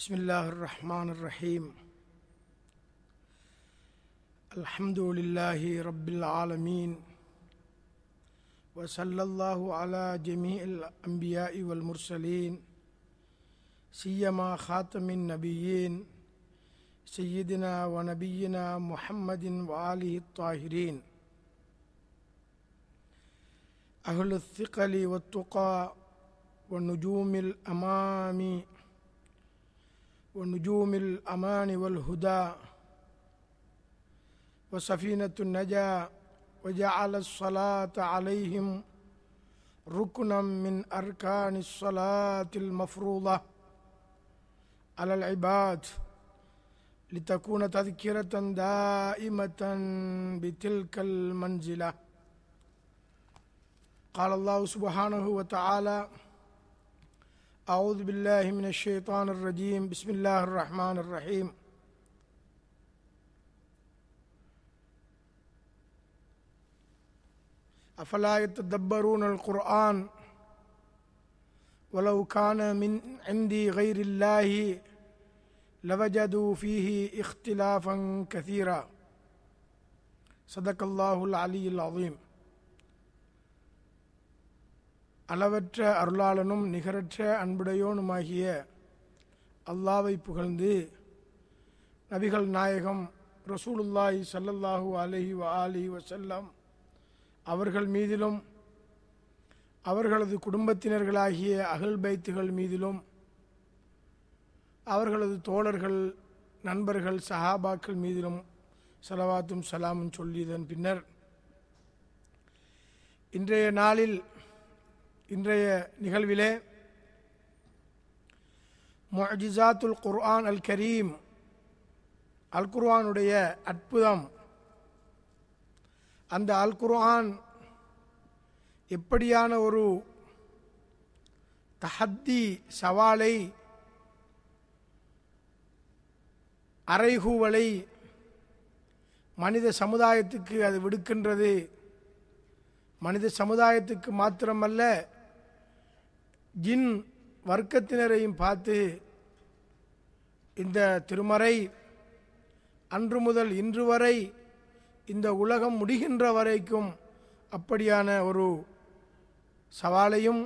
بسم الله الرحمن الرحيم الحمد لله رب العالمين وصلى الله على جميع الانبياء والمرسلين سيما خاتم النبيين سيدنا ونبينا محمد واله الطاهرين اهل الثقل والتقى والنجوم الامام ونجوم الأمان والهدى وسفينة النجا وجعل الصلاة عليهم ركنا من أركان الصلاة المفروضة على العباد لتكون تذكرة دائمة بتلك المنزلة قال الله سبحانه وتعالى أعوذ بالله من الشيطان الرجيم بسم الله الرحمن الرحيم أفلا يتدبرون القرآن ولو كان من عندي غير الله لوجدوا فيه اختلافا كثيرا صدق الله العلي العظيم அளவற்ற அருளாளனும் நிகரற்ற அன்புடையோனுமாகிய அல்லாவை புகழ்ந்து நபிகள் நாயகம் ரசூலுல்லாஹி சல்லல்லாஹூ அலஹி வ அலி வசல்லம் அவர்கள் மீதிலும் அவர்களது குடும்பத்தினர்களாகிய அகல் பைத்துகள் மீதிலும் அவர்களது தோழர்கள் நண்பர்கள் சஹாபாக்கள் மீதிலும் சலவாத்தும் சலாமும் சொல்லியதன் பின்னர் இன்றைய நாளில் இன்றைய நிகழ்விலே மொஜிசாத்துல் குர்ஆன் அல் கரீம் அல் குர்ஆனுடைய அற்புதம் அந்த அல் குர்ஆன் எப்படியான ஒரு தஹத்தி சவாலை அரைகூவலை மனித சமுதாயத்துக்கு அது விடுக்கின்றது மனித சமுதாயத்துக்கு மாத்திரமல்ல ஜின் வர்க்கத்தினரையும் பார்த்து இந்த திருமறை அன்று முதல் இன்று வரை இந்த உலகம் முடிகின்ற வரைக்கும் அப்படியான ஒரு சவாலையும்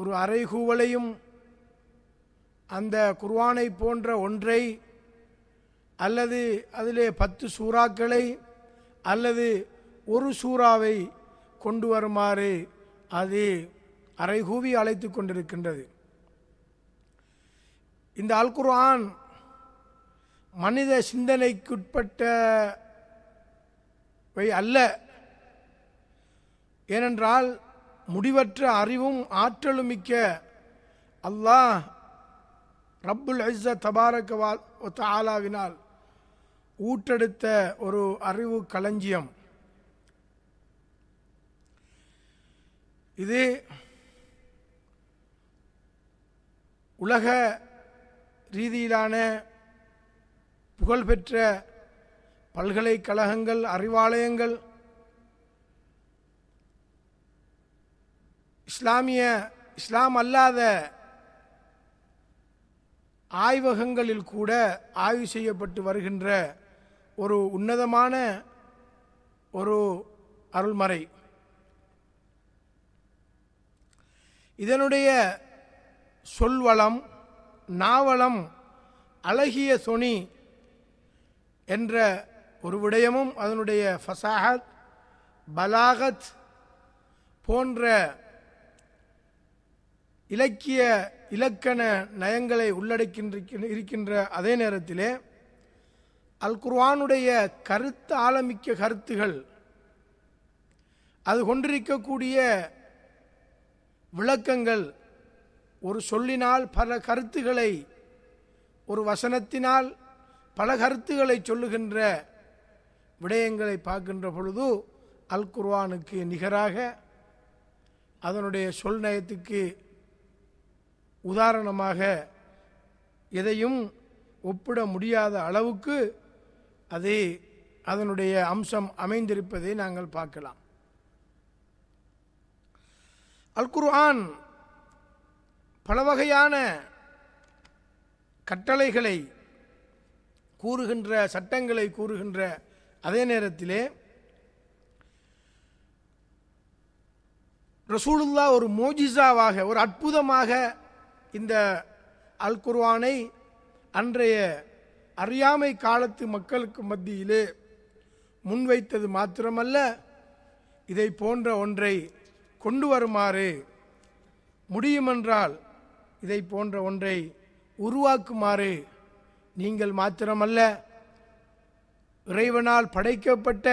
ஒரு அறைகூவலையும் அந்த குர்வானை போன்ற ஒன்றை அல்லது அதிலே பத்து சூறாக்களை அல்லது ஒரு சூறாவை கொண்டு வருமாறு அது அறைகூவி அழைத்து கொண்டிருக்கின்றது இந்த அல்குர்ஆன் மனித சிந்தனைக்குட்பட்டவை அல்ல ஏனென்றால் முடிவற்ற அறிவும் ஆற்றலும் மிக்க அல்லாஹ் ரப்புல் ஐஸ ஒத்த தாலாவினால் ஊற்றெடுத்த ஒரு அறிவு களஞ்சியம் இது உலக ரீதியிலான புகழ்பெற்ற பல்கலைக்கழகங்கள் அறிவாலயங்கள் இஸ்லாமிய இஸ்லாம் அல்லாத ஆய்வகங்களில் கூட ஆய்வு செய்யப்பட்டு வருகின்ற ஒரு உன்னதமான ஒரு அருள்மறை இதனுடைய சொல்வளம் நாவளம் அழகிய சொனி என்ற ஒரு விடயமும் அதனுடைய ஃபசாகத் பலாகத் போன்ற இலக்கிய இலக்கண நயங்களை உள்ளடக்கின்ற இருக்கின்ற அதே நேரத்திலே அல் குர்வானுடைய கருத்து ஆலமிக்க கருத்துகள் அது கொண்டிருக்கக்கூடிய விளக்கங்கள் ஒரு சொல்லினால் பல கருத்துக்களை ஒரு வசனத்தினால் பல கருத்துக்களை சொல்லுகின்ற விடயங்களை பார்க்கின்ற பொழுது அல் குர்வானுக்கு நிகராக அதனுடைய சொல் நயத்துக்கு உதாரணமாக எதையும் ஒப்பிட முடியாத அளவுக்கு அது அதனுடைய அம்சம் அமைந்திருப்பதை நாங்கள் பார்க்கலாம் அல் பல வகையான கட்டளைகளை கூறுகின்ற சட்டங்களை கூறுகின்ற அதே நேரத்திலே ரசூலுல்லா ஒரு மோஜிசாவாக ஒரு அற்புதமாக இந்த அல் குர்வானை அன்றைய அறியாமை காலத்து மக்களுக்கு மத்தியிலே முன்வைத்தது மாத்திரமல்ல இதை போன்ற ஒன்றை கொண்டு வருமாறு முடியுமென்றால் இதை போன்ற ஒன்றை உருவாக்குமாறு நீங்கள் மாத்திரமல்ல இறைவனால் படைக்கப்பட்ட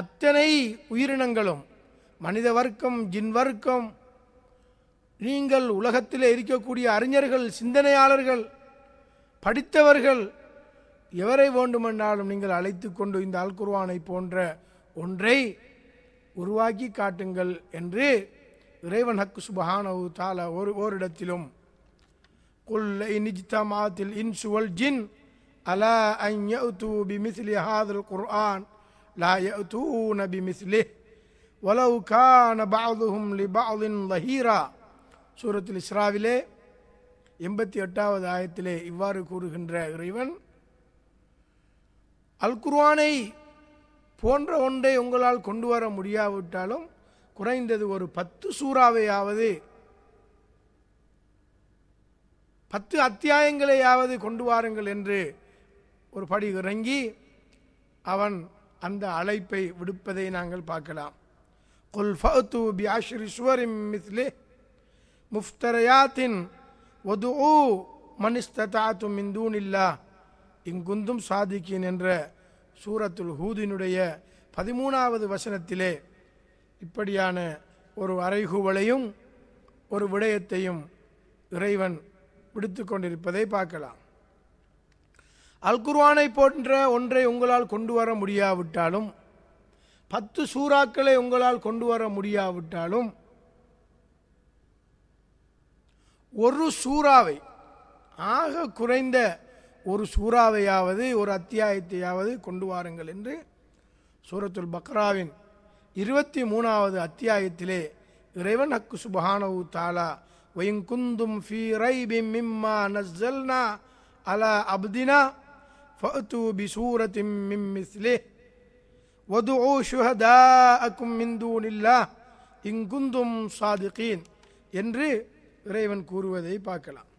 அத்தனை உயிரினங்களும் மனித வர்க்கம் ஜின் வர்க்கம் நீங்கள் உலகத்தில் இருக்கக்கூடிய அறிஞர்கள் சிந்தனையாளர்கள் படித்தவர்கள் எவரை வேண்டுமென்றாலும் நீங்கள் அழைத்து கொண்டு இந்த அல்குர்வானை போன்ற ஒன்றை உருவாக்கி காட்டுங்கள் என்று இறைவன் ஹக்கு சுபஹானவு தால ஒரு ஓரிடத்திலும் குல் இனிஜ்தமாத்தில் இன்சுவல் ஜின் அலா அன் யௌது பிமிஸ்லி ஹாதல் குர்ஆன் லா யௌதூன மிஸ்லி வலவு கான பாதுஹும் லி பாதின் லஹீரா சூரத்தில் இஸ்ராவிலே எண்பத்தி எட்டாவது ஆயத்திலே இவ்வாறு கூறுகின்ற இறைவன் அல் குர்வானை போன்ற ஒன்றை உங்களால் கொண்டு வர முடியாவிட்டாலும் குறைந்தது ஒரு பத்து சூறாவையாவது பத்து அத்தியாயங்களையாவது கொண்டு வாருங்கள் என்று ஒரு படி இறங்கி அவன் அந்த அழைப்பை விடுப்பதை நாங்கள் பார்க்கலாம் குல் ஃபத்து பி சுவரிம் முஃப்தரையாத்தின் ஒது ஊ மனிஸ்தாத்து மிந்தூன் இங்குந்தும் சாதிக்கின் என்ற சூரத்துல் ஹூதினுடைய பதிமூணாவது வசனத்திலே இப்படியான ஒரு அறைகூவலையும் ஒரு விடயத்தையும் இறைவன் விடுத்து கொண்டிருப்பதை பார்க்கலாம் அல்குர்வானை போன்ற ஒன்றை உங்களால் கொண்டு வர முடியாவிட்டாலும் பத்து சூறாக்களை உங்களால் கொண்டு வர முடியாவிட்டாலும் ஒரு சூறாவை ஆக குறைந்த ஒரு சூறாவையாவது ஒரு அத்தியாயத்தையாவது கொண்டு வாருங்கள் என்று சூரத்துல் பக்ராவின் இருபத்தி மூணாவது அத்தியாயத்திலே இறைவன் அக்கு சுபஹானவு தாலா ஒயங்குந்தும் ஃபி ரைபிம் மிம்மா நஸ்ஸல்னா அலா அப்தினா ஃபஅத்து பி சூரத்திம் மிம் மிஸ்லே வதுஉ ஷுஹதாஅக்கும் மின் இங்குந்தும் சாதிகீன் என்று இறைவன் கூறுவதை பார்க்கலாம்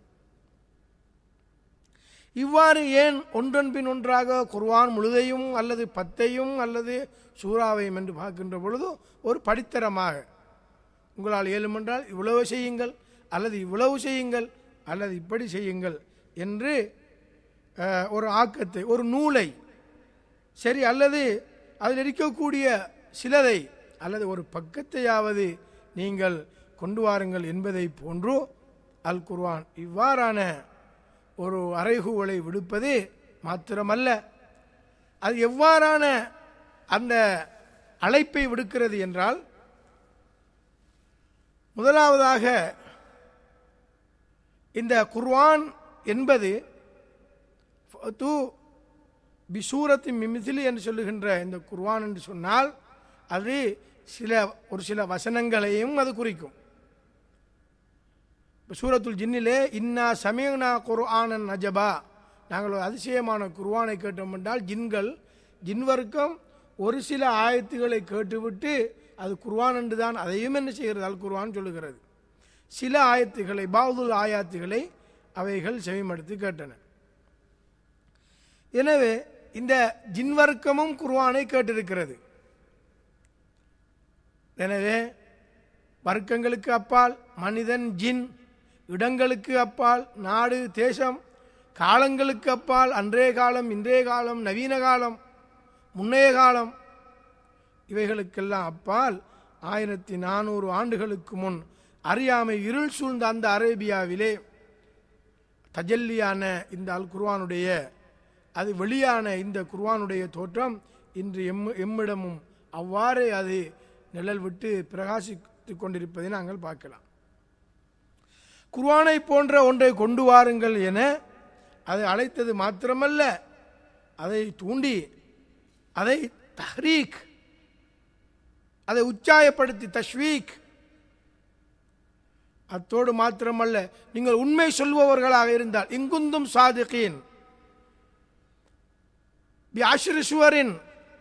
இவ்வாறு ஏன் ஒன்றன் பின் ஒன்றாக குர்வான் முழுதையும் அல்லது பத்தையும் அல்லது சூறாவையும் என்று பார்க்கின்ற பொழுது ஒரு படித்தரமாக உங்களால் இயலுமென்றால் இவ்வளவு செய்யுங்கள் அல்லது இவ்வளவு செய்யுங்கள் அல்லது இப்படி செய்யுங்கள் என்று ஒரு ஆக்கத்தை ஒரு நூலை சரி அல்லது அதில் இருக்கக்கூடிய சிலதை அல்லது ஒரு பக்கத்தையாவது நீங்கள் கொண்டு வாருங்கள் என்பதை போன்று அல் குர்வான் இவ்வாறான ஒரு அறைகூவலை விடுப்பது மாத்திரமல்ல அது எவ்வாறான அந்த அழைப்பை விடுக்கிறது என்றால் முதலாவதாக இந்த குர்வான் என்பது தூ பிசூரத்தி மிமிதிலி என்று சொல்லுகின்ற இந்த குர்வான் என்று சொன்னால் அது சில ஒரு சில வசனங்களையும் அது குறிக்கும் சூரத்துல் ஜின்னிலே இன்னா சமயனா குர்ஆனன் நஜபா நாங்கள் அதிசயமான குர்வானை கேட்டோம் என்றால் ஜின்கள் ஜின்வர்க்கம் ஒரு சில ஆயத்துகளை கேட்டுவிட்டு அது குர்வான் என்று தான் அதையும் என்ன செய்கிறது அல் குர்வான் சொல்லுகிறது சில ஆயத்துகளை பாவதுல் ஆயாத்துகளை அவைகள் செவிமடுத்து கேட்டன எனவே இந்த ஜின்வர்க்கமும் குர்வானை கேட்டிருக்கிறது எனவே வர்க்கங்களுக்கு அப்பால் மனிதன் ஜின் இடங்களுக்கு அப்பால் நாடு தேசம் காலங்களுக்கு அப்பால் அன்றைய காலம் இன்றைய காலம் நவீன காலம் முன்னைய காலம் இவைகளுக்கெல்லாம் அப்பால் ஆயிரத்தி நானூறு ஆண்டுகளுக்கு முன் அறியாமை இருள் சூழ்ந்த அந்த அரேபியாவிலே தஜல்லியான இந்த அல் குர்வானுடைய அது வெளியான இந்த குர்வானுடைய தோற்றம் இன்று எம் எம்மிடமும் அவ்வாறு அது நிழல் விட்டு பிரகாசித்து கொண்டிருப்பதை நாங்கள் பார்க்கலாம் குர்வானை போன்ற ஒன்றை கொண்டு வாருங்கள் என அதை அழைத்தது மாத்திரமல்ல அதை தூண்டி அதை தஹ்ரீக் அதை உற்சாகப்படுத்தி தஷ்வீக் அத்தோடு மாத்திரமல்ல நீங்கள் உண்மை சொல்பவர்களாக இருந்தால் இங்குந்தும் சாதிகீன் வியாஷ்ரிசுவரின்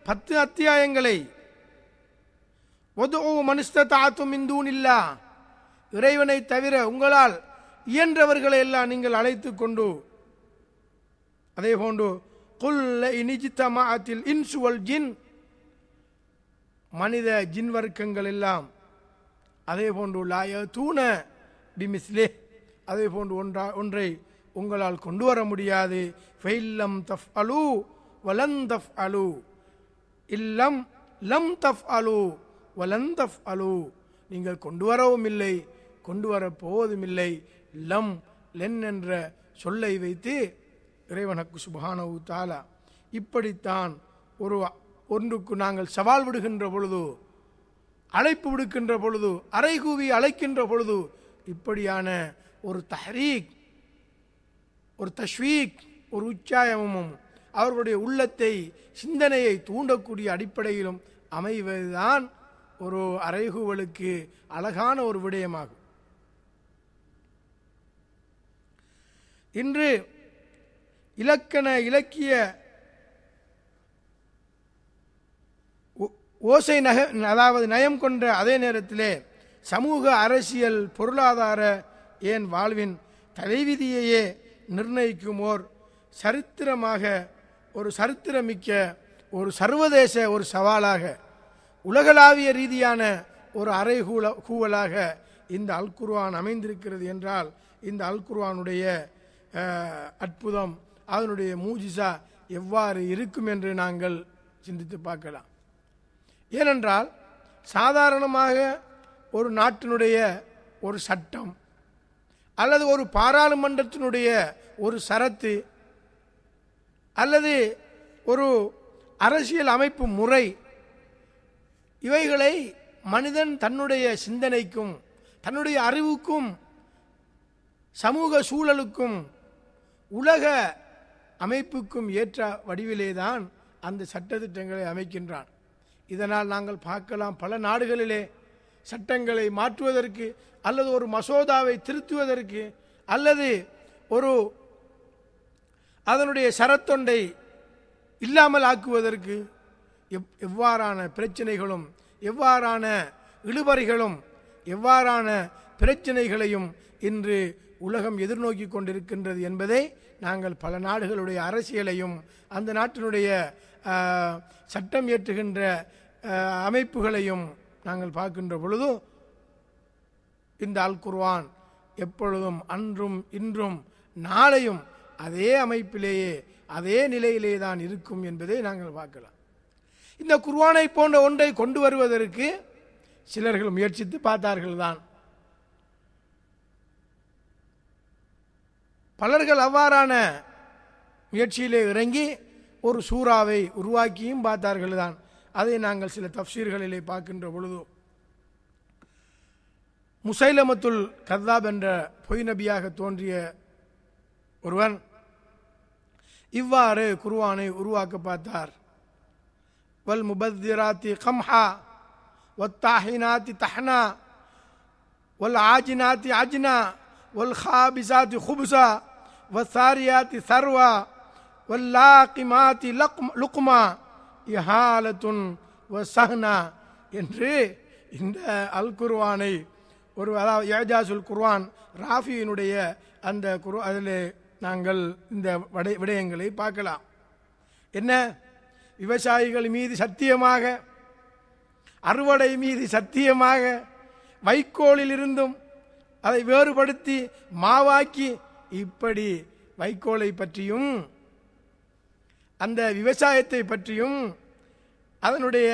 பத்து அத்தியாயங்களை ஒது மனுஷ்த தாத்தும் இந்தூன் இல்லா இறைவனை தவிர உங்களால் இயன்றவர்களை எல்லாம் நீங்கள் அழைத்து கொண்டு அதே போன்று இன்சுவல் ஜின் மனித ஜின் வர்க்கங்கள் எல்லாம் அதே போன்று லாய தூண டிமிஸ்லே அதே போன்று ஒன்றா ஒன்றை உங்களால் கொண்டு வர முடியாது ஃபெயில்லம் தஃப் அலு வலன் தஃப் அலு இல்லம் லம் தஃப் அலு வலன் தஃப் அலு நீங்கள் கொண்டு வரவும் இல்லை கொண்டு வரப்போவதுமில்லை லம் லென் என்ற சொல்லை வைத்து இறைவனக்கு சுபானவு தாலா இப்படித்தான் ஒரு ஒன்றுக்கு நாங்கள் சவால் விடுகின்ற பொழுது அழைப்பு விடுக்கின்ற பொழுது அரைகூவி அழைக்கின்ற பொழுது இப்படியான ஒரு தஹரீக் ஒரு தஷ்வீக் ஒரு உச்சாயமும் அவர்களுடைய உள்ளத்தை சிந்தனையை தூண்டக்கூடிய அடிப்படையிலும் அமைவதுதான் ஒரு அரைகுவலுக்கு அழகான ஒரு விடயமாகும் இன்று இலக்கண இலக்கிய ஓசை நக அதாவது நயம் கொண்ட அதே நேரத்திலே சமூக அரசியல் பொருளாதார ஏன் வாழ்வின் தலைவிதியையே நிர்ணயிக்கும் ஓர் சரித்திரமாக ஒரு சரித்திரமிக்க ஒரு சர்வதேச ஒரு சவாலாக உலகளாவிய ரீதியான ஒரு அரைகூல கூவலாக இந்த அல்குர்வான் அமைந்திருக்கிறது என்றால் இந்த அல்குர்வானுடைய அற்புதம் அதனுடைய மூஜிசா எவ்வாறு இருக்கும் என்று நாங்கள் சிந்தித்து பார்க்கலாம் ஏனென்றால் சாதாரணமாக ஒரு நாட்டினுடைய ஒரு சட்டம் அல்லது ஒரு பாராளுமன்றத்தினுடைய ஒரு சரத்து அல்லது ஒரு அரசியல் அமைப்பு முறை இவைகளை மனிதன் தன்னுடைய சிந்தனைக்கும் தன்னுடைய அறிவுக்கும் சமூக சூழலுக்கும் உலக அமைப்புக்கும் ஏற்ற வடிவிலே தான் அந்த சட்டத்திட்டங்களை அமைக்கின்றான் இதனால் நாங்கள் பார்க்கலாம் பல நாடுகளிலே சட்டங்களை மாற்றுவதற்கு அல்லது ஒரு மசோதாவை திருத்துவதற்கு அல்லது ஒரு அதனுடைய சரத்தொண்டை இல்லாமல் ஆக்குவதற்கு எவ் எவ்வாறான பிரச்சனைகளும் எவ்வாறான இழுபறிகளும் எவ்வாறான பிரச்சனைகளையும் இன்று உலகம் எதிர்நோக்கி கொண்டிருக்கின்றது என்பதை நாங்கள் பல நாடுகளுடைய அரசியலையும் அந்த நாட்டினுடைய சட்டம் ஏற்றுகின்ற அமைப்புகளையும் நாங்கள் பார்க்கின்ற பொழுது இந்த அல் குர்வான் எப்பொழுதும் அன்றும் இன்றும் நாளையும் அதே அமைப்பிலேயே அதே நிலையிலே தான் இருக்கும் என்பதை நாங்கள் பார்க்கலாம் இந்த குர்வானை போன்ற ஒன்றை கொண்டு வருவதற்கு சிலர்கள் முயற்சித்து பார்த்தார்கள் தான் பலர்கள் அவ்வாறான முயற்சியிலே இறங்கி ஒரு சூறாவை உருவாக்கியும் பார்த்தார்கள் தான் அதை நாங்கள் சில தப்சீர்களிலே பார்க்கின்ற பொழுது முசைலமத்துல் கதாப் என்ற பொய் நபியாக தோன்றிய ஒருவன் இவ்வாறு குருவானை உருவாக்க பார்த்தார் வல் முபத்திராத்தி கம்ஹா ஒத்தாஹினாத்தி தஹனா வல் ஆஜினாத்தி அஜ்னா والخابزات خبزا والثاريات ثروة واللاقمات லுக்மா இஹாலத்துன் சஹ்னா என்று இந்த அல் குர்வானை ஒரு அதாவது ஏஜாசுல் குர்வான் ராஃபியினுடைய அந்த குரு அதில் நாங்கள் இந்த வடை விடயங்களை பார்க்கலாம் என்ன விவசாயிகள் மீது சத்தியமாக அறுவடை மீது சத்தியமாக வைக்கோலில் இருந்தும் அதை வேறுபடுத்தி மாவாக்கி இப்படி வைக்கோலை பற்றியும் அந்த விவசாயத்தை பற்றியும் அதனுடைய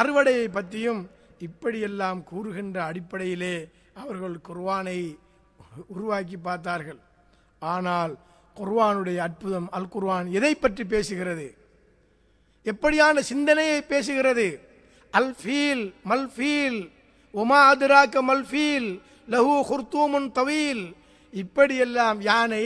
அறுவடையை பற்றியும் இப்படியெல்லாம் கூறுகின்ற அடிப்படையிலே அவர்கள் குர்வானை உருவாக்கி பார்த்தார்கள் ஆனால் குர்வானுடைய அற்புதம் அல் குர்வான் எதை பற்றி பேசுகிறது எப்படியான சிந்தனையை பேசுகிறது அல் ஃபீல் மல்ஃபீல் உமா அதிராக்க மல்ஃபீல் லஹு குர்தூமுன் தவீல் இப்படியெல்லாம் யானை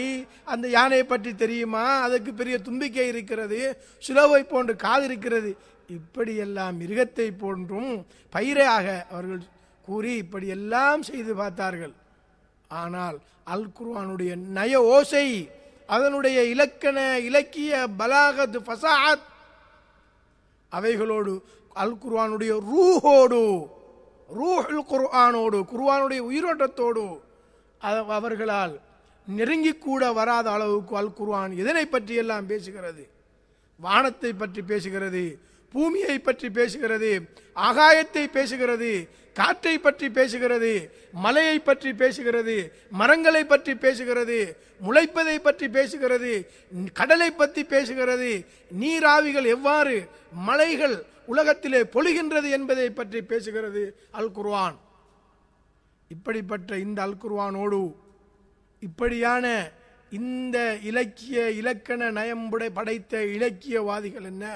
அந்த யானையை பற்றி தெரியுமா அதுக்கு பெரிய தும்பிக்கை இருக்கிறது சுலவை போன்று காது இருக்கிறது இப்படியெல்லாம் மிருகத்தை போன்றும் பயிராக அவர்கள் கூறி இப்படியெல்லாம் செய்து பார்த்தார்கள் ஆனால் அல் குர்வானுடைய நய ஓசை அதனுடைய இலக்கண இலக்கிய பலாகத் ஃபசாத் அவைகளோடு அல் குர்வானுடைய ரூஹோடு ரூஹுல் குர்ஆனோடு குர்ஆனுடைய உயிரோட்டத்தோடு அவர்களால் நெருங்கி கூட வராத அளவுக்கு அல் குர்ஆன் இதனை பற்றி எல்லாம் பேசுகிறது வானத்தை பற்றி பேசுகிறது பூமியை பற்றி பேசுகிறது ஆகாயத்தை பேசுகிறது காற்றை பற்றி பேசுகிறது மலையை பற்றி பேசுகிறது மரங்களை பற்றி பேசுகிறது முளைப்பதை பற்றி பேசுகிறது கடலை பற்றி பேசுகிறது நீராவிகள் எவ்வாறு மலைகள் உலகத்திலே பொழுகின்றது என்பதை பற்றி பேசுகிறது அல் குர்வான் இப்படிப்பட்ட இந்த அல் குர்வானோடு இப்படியான இந்த இலக்கிய இலக்கண நயம்புடை படைத்த இலக்கியவாதிகள் என்ன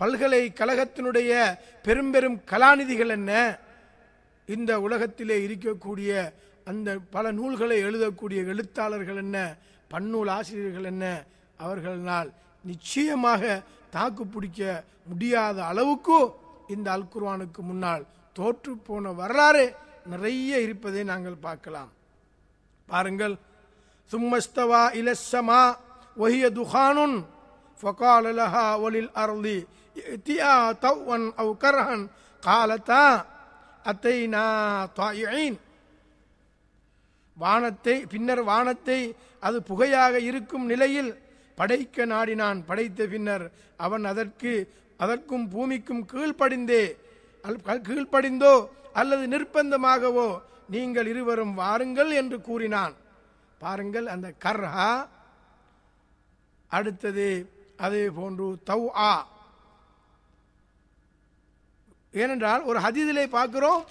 பல்கலைக்கழகத்தினுடைய பெரும்பெரும் கலாநிதிகள் என்ன இந்த உலகத்திலே இருக்கக்கூடிய அந்த பல நூல்களை எழுதக்கூடிய எழுத்தாளர்கள் என்ன பன்னூல் ஆசிரியர்கள் என்ன அவர்களால் நிச்சயமாக தாக்கு பிடிக்க முடியாத அளவுக்கு இந்த அல்குர்வானுக்கு முன்னால் தோற்று போன வரலாறு நிறைய இருப்பதை நாங்கள் பார்க்கலாம் பாருங்கள் சும்மஸ்தவா இலசமா ஒஹிய துஹானுன் ஃபகால ஒலில் அருளி தியா தவ்வன் அவ் கரஹன் காலத்தா அத்தை தாயின் வானத்தை பின்னர் வானத்தை அது புகையாக இருக்கும் நிலையில் படைக்க நாடினான் படைத்த பின்னர் அவன் அதற்கு அதற்கும் பூமிக்கும் கீழ்ப்படிந்தே கீழ்ப்படிந்தோ அல்லது நிர்பந்தமாகவோ நீங்கள் இருவரும் வாருங்கள் என்று கூறினான் பாருங்கள் அந்த கர்ஹா அடுத்தது அதே போன்று தவ் ஆ ஏனென்றால் ஒரு ஹதீதிலே பார்க்கிறோம்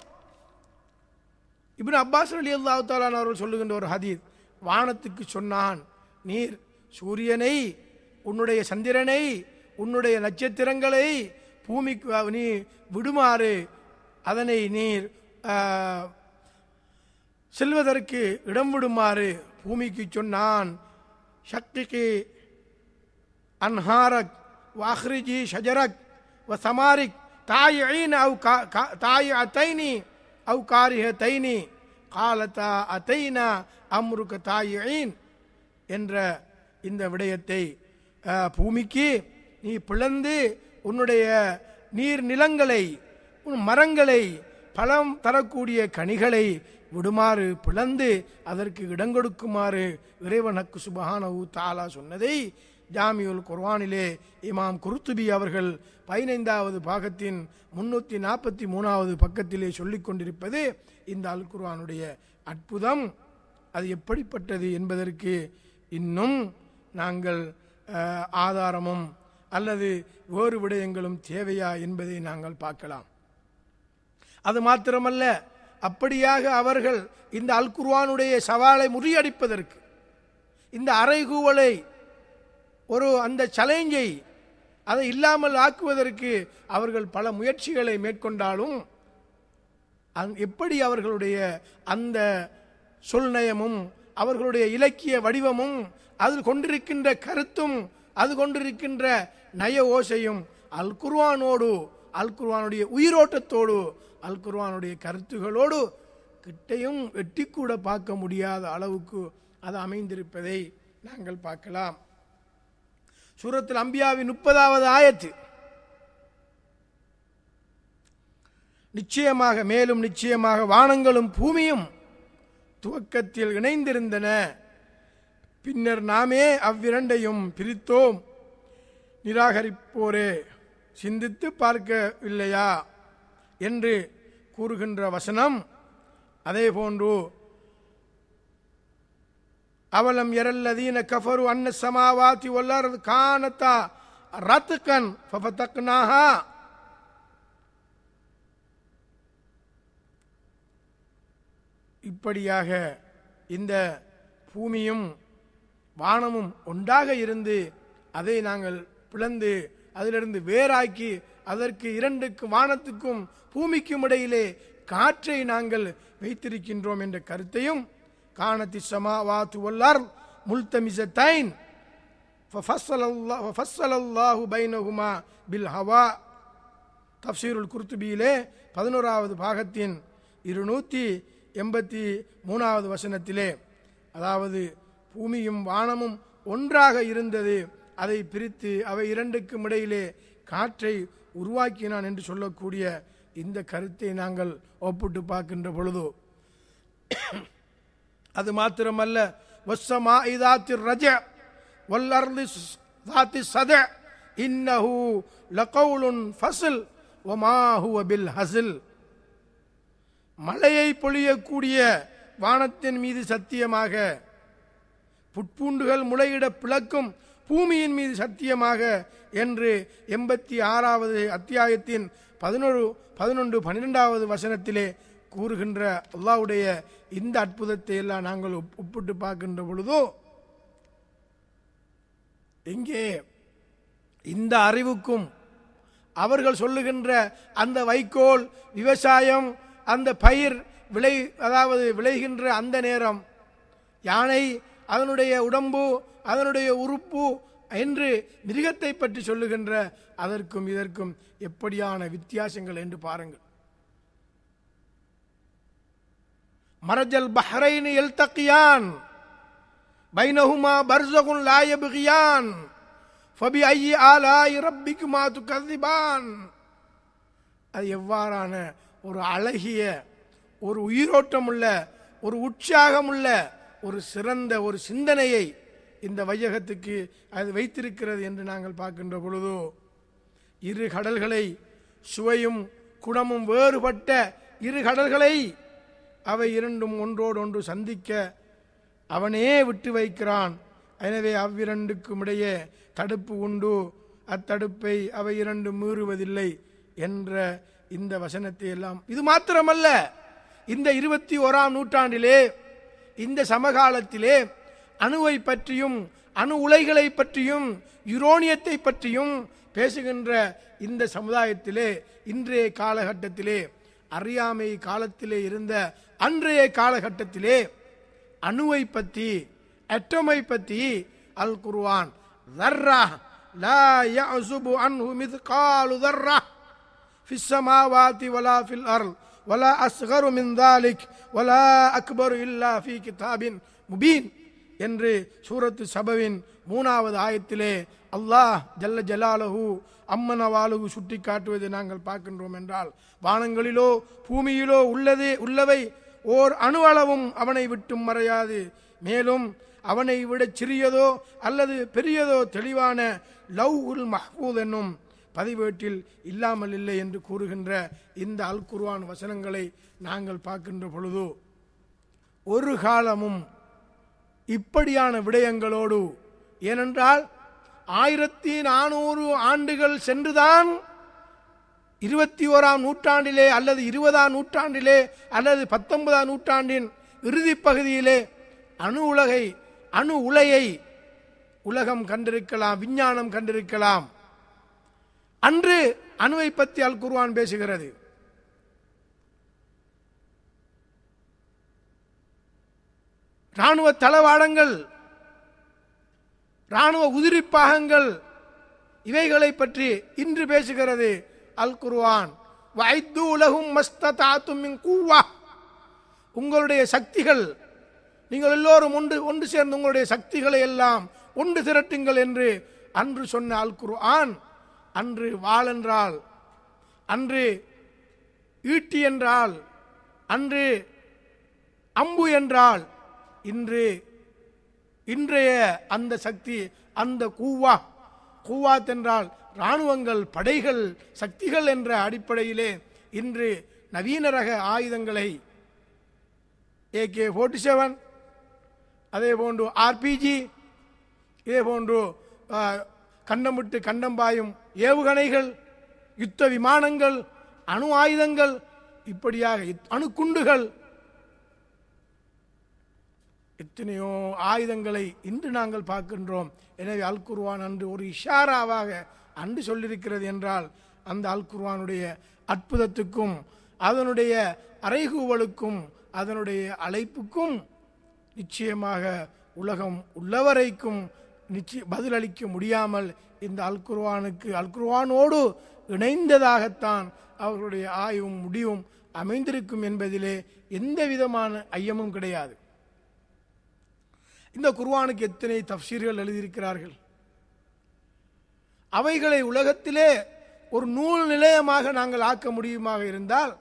இப்படி அப்பாஸ் அலி அல்லாஹாலான் அவர்கள் சொல்லுகின்ற ஒரு ஹதீத் வானத்துக்கு சொன்னான் நீர் சூரியனை உன்னுடைய சந்திரனை உன்னுடைய நட்சத்திரங்களை பூமிக்கு நீ விடுமாறு அதனை நீர் செல்வதற்கு இடம் விடுமாறு பூமிக்கு சொன்னான் சக்திக்கு அன்ஹாரக் வாஹ்ரிஜி ஷஜரக் வ சமாரிக் தாயின் அவு தாய் அத்தைனி அவு காரிக தைனி காலத்தா அத்தைனா அம்ருக ஐன் என்ற இந்த விடயத்தை பூமிக்கு நீ பிளந்து உன்னுடைய நீர் நிலங்களை உன் மரங்களை பழம் தரக்கூடிய கனிகளை விடுமாறு பிளந்து அதற்கு இடம் கொடுக்குமாறு சுபகான சுபஹானவு தாலா சொன்னதை ஜாமியுல் குர்வானிலே இமாம் குருத்துபி அவர்கள் பதினைந்தாவது பாகத்தின் முன்னூற்றி நாற்பத்தி மூணாவது பக்கத்திலே சொல்லிக் கொண்டிருப்பது இந்த அல் குர்வானுடைய அற்புதம் அது எப்படிப்பட்டது என்பதற்கு இன்னும் நாங்கள் ஆதாரமும் அல்லது வேறு விடயங்களும் தேவையா என்பதை நாங்கள் பார்க்கலாம் அது மாத்திரமல்ல அப்படியாக அவர்கள் இந்த அல்குர்வானுடைய சவாலை முறியடிப்பதற்கு இந்த அறைகூவலை ஒரு அந்த சலேஞ்சை அதை இல்லாமல் ஆக்குவதற்கு அவர்கள் பல முயற்சிகளை மேற்கொண்டாலும் எப்படி அவர்களுடைய அந்த சொல்நயமும் அவர்களுடைய இலக்கிய வடிவமும் அதில் கொண்டிருக்கின்ற கருத்தும் அது கொண்டிருக்கின்ற நய ஓசையும் அல் குர்வானோடு அல் குர்வானுடைய உயிரோட்டத்தோடு அல் குர்வானுடைய கருத்துகளோடு கிட்டையும் வெட்டி கூட பார்க்க முடியாத அளவுக்கு அது அமைந்திருப்பதை நாங்கள் பார்க்கலாம் சூரத்தில் அம்பியாவின் முப்பதாவது ஆயத்து நிச்சயமாக மேலும் நிச்சயமாக வானங்களும் பூமியும் துவக்கத்தில் இணைந்திருந்தன பின்னர் நாமே அவ்விரண்டையும் பிரித்தோம் நிராகரிப்போரே சிந்தித்து பார்க்கவில்லையா என்று கூறுகின்ற வசனம் அதே போன்று அவலம் எரல்லதீன கஃபரு அன்ன சமாவாத்தி ஒல்லாரது காணத்தா ரத்துக்கன் ஃபபத்தக்னாஹா இப்படியாக இந்த பூமியும் வானமும் ஒன்றாக இருந்து அதை நாங்கள் பிளந்து அதிலிருந்து வேறாக்கி அதற்கு இரண்டுக்கு வானத்துக்கும் பூமிக்கும் இடையிலே காற்றை நாங்கள் வைத்திருக்கின்றோம் என்ற கருத்தையும் காணத்தி சமாவா துவல்லார் முல்தமிசத்தைன் பைனகுமா பில் ஹவா பதினோராவது பாகத்தின் இருநூற்றி எண்பத்தி மூணாவது வசனத்திலே அதாவது பூமியும் வானமும் ஒன்றாக இருந்தது அதை பிரித்து அவை இரண்டுக்கும் இடையிலே காற்றை உருவாக்கினான் என்று சொல்லக்கூடிய இந்த கருத்தை நாங்கள் ஒப்பிட்டு பார்க்கின்ற பொழுது அது மாத்திரமல்ல ரஜ சத ஃபசில் மழையை பொழியக்கூடிய வானத்தின் மீது சத்தியமாக புட்பூண்டுகள் முளையிட பிளக்கும் பூமியின் மீது சத்தியமாக என்று எண்பத்தி ஆறாவது அத்தியாயத்தின் பதினொரு பதினொன்று பன்னிரெண்டாவது வசனத்திலே கூறுகின்ற அல்லாவுடைய இந்த அற்புதத்தை எல்லாம் நாங்கள் ஒப்பிட்டு பார்க்கின்ற பொழுதோ எங்கே இந்த அறிவுக்கும் அவர்கள் சொல்லுகின்ற அந்த வைக்கோல் விவசாயம் அந்த பயிர் விளை அதாவது விளைகின்ற அந்த நேரம் யானை அதனுடைய உடம்பு அதனுடைய உறுப்பு என்று மிருகத்தை பற்றி சொல்லுகின்ற அதற்கும் இதற்கும் எப்படியான வித்தியாசங்கள் என்று பாருங்கள் மரஜல் பஹ்ரைன் எல் தக்கியான் பைனஹுமா பர்சகுன் லாயபுகியான் ஃபபி ஐயி ஆலாய் ரப்பிக்குமா கதிபான் அது எவ்வாறான ஒரு அழகிய ஒரு உயிரோட்டமுள்ள ஒரு உற்சாகமுள்ள ஒரு சிறந்த ஒரு சிந்தனையை இந்த வையகத்துக்கு அது வைத்திருக்கிறது என்று நாங்கள் பார்க்கின்ற பொழுதோ இரு கடல்களை சுவையும் குணமும் வேறுபட்ட இரு கடல்களை அவை இரண்டும் ஒன்றோடொன்று சந்திக்க அவனே விட்டு வைக்கிறான் எனவே அவ்விரண்டுக்கும் இடையே தடுப்பு உண்டு அத்தடுப்பை அவை இரண்டும் மீறுவதில்லை என்ற இந்த வசனத்தை எல்லாம் இது மாத்திரமல்ல இந்த இருபத்தி ஓராம் நூற்றாண்டிலே இந்த சமகாலத்திலே அணுவை பற்றியும் அணு உலைகளை பற்றியும் யுரோனியத்தை பற்றியும் பேசுகின்ற இந்த சமுதாயத்திலே இன்றைய காலகட்டத்திலே அறியாமை காலத்திலே இருந்த அன்றைய காலகட்டத்திலே அணுவை பற்றி அட்டமை பற்றி அல் குருவான் ذرة வலா من ذلك வலா اكبر الا في கிதாபின் முபீன் என்று சூரத்து சபவின் மூணாவது ஆயத்திலே அல்லாஹ் ஜல்ல ஜலாலஹு அம்மனவாலுகு சுட்டி காட்டுவதை நாங்கள் பார்க்கின்றோம் என்றால் வானங்களிலோ பூமியிலோ உள்ளதே உள்ளவை ஓர் அணுவளவும் அவனை விட்டும் மறையாது மேலும் அவனை விட சிறியதோ அல்லது பெரியதோ தெளிவான லவ் உல் மஹ்பூத் என்னும் பதிவேட்டில் இல்லாமல் இல்லை என்று கூறுகின்ற இந்த அல் குர்வான் வசனங்களை நாங்கள் பார்க்கின்ற பொழுது ஒரு காலமும் இப்படியான விடயங்களோடு ஏனென்றால் ஆயிரத்தி நானூறு ஆண்டுகள் சென்றுதான் இருபத்தி ஓராம் நூற்றாண்டிலே அல்லது இருபதாம் நூற்றாண்டிலே அல்லது பத்தொன்பதாம் நூற்றாண்டின் இறுதி பகுதியிலே அணு உலகை அணு உலையை உலகம் கண்டிருக்கலாம் விஞ்ஞானம் கண்டிருக்கலாம் அன்று அணுவை பற்றி அல் குர்வான் பேசுகிறது ராணுவ தளவாடங்கள் ராணுவ உதிரி பாகங்கள் இவைகளை பற்றி இன்று பேசுகிறது அல் குர்வான் வைத்து உலகும் மஸ்தாத்தும் கூவா உங்களுடைய சக்திகள் நீங்கள் எல்லோரும் ஒன்று ஒன்று சேர்ந்து உங்களுடைய சக்திகளை எல்லாம் ஒன்று திரட்டுங்கள் என்று அன்று சொன்ன அல் குர்ஆன் அன்று என்றால் அன்று ஈட்டி என்றால் அன்று அம்பு என்றால் இன்று இன்றைய அந்த சக்தி அந்த கூவா கூவாத் என்றால் இராணுவங்கள் படைகள் சக்திகள் என்ற அடிப்படையிலே இன்று நவீன ரக ஆயுதங்களை ஏகே ஃபோர்ட்டி செவன் அதே போன்று ஆர்பிஜி இதே போன்று கண்டம் பாயும் ஏவுகணைகள் யுத்த விமானங்கள் அணு ஆயுதங்கள் இப்படியாக அணுக்குண்டுகள் எத்தனையோ ஆயுதங்களை இன்று நாங்கள் பார்க்கின்றோம் எனவே அல் குர்வான் அன்று ஒரு இஷாராவாக அன்று சொல்லியிருக்கிறது என்றால் அந்த அல் குர்வானுடைய அற்புதத்துக்கும் அதனுடைய அறைகூவலுக்கும் அதனுடைய அழைப்புக்கும் நிச்சயமாக உலகம் உள்ளவரைக்கும் நிச்சய பதிலளிக்க முடியாமல் இந்த அல்குர்வானுக்கு அல்குர்வானோடு இணைந்ததாகத்தான் அவர்களுடைய ஆய்வும் முடிவும் அமைந்திருக்கும் என்பதிலே எந்த விதமான ஐயமும் கிடையாது இந்த குர்வானுக்கு எத்தனை தப்சீர்கள் எழுதியிருக்கிறார்கள் அவைகளை உலகத்திலே ஒரு நூல் நிலையமாக நாங்கள் ஆக்க முடியுமாக இருந்தால்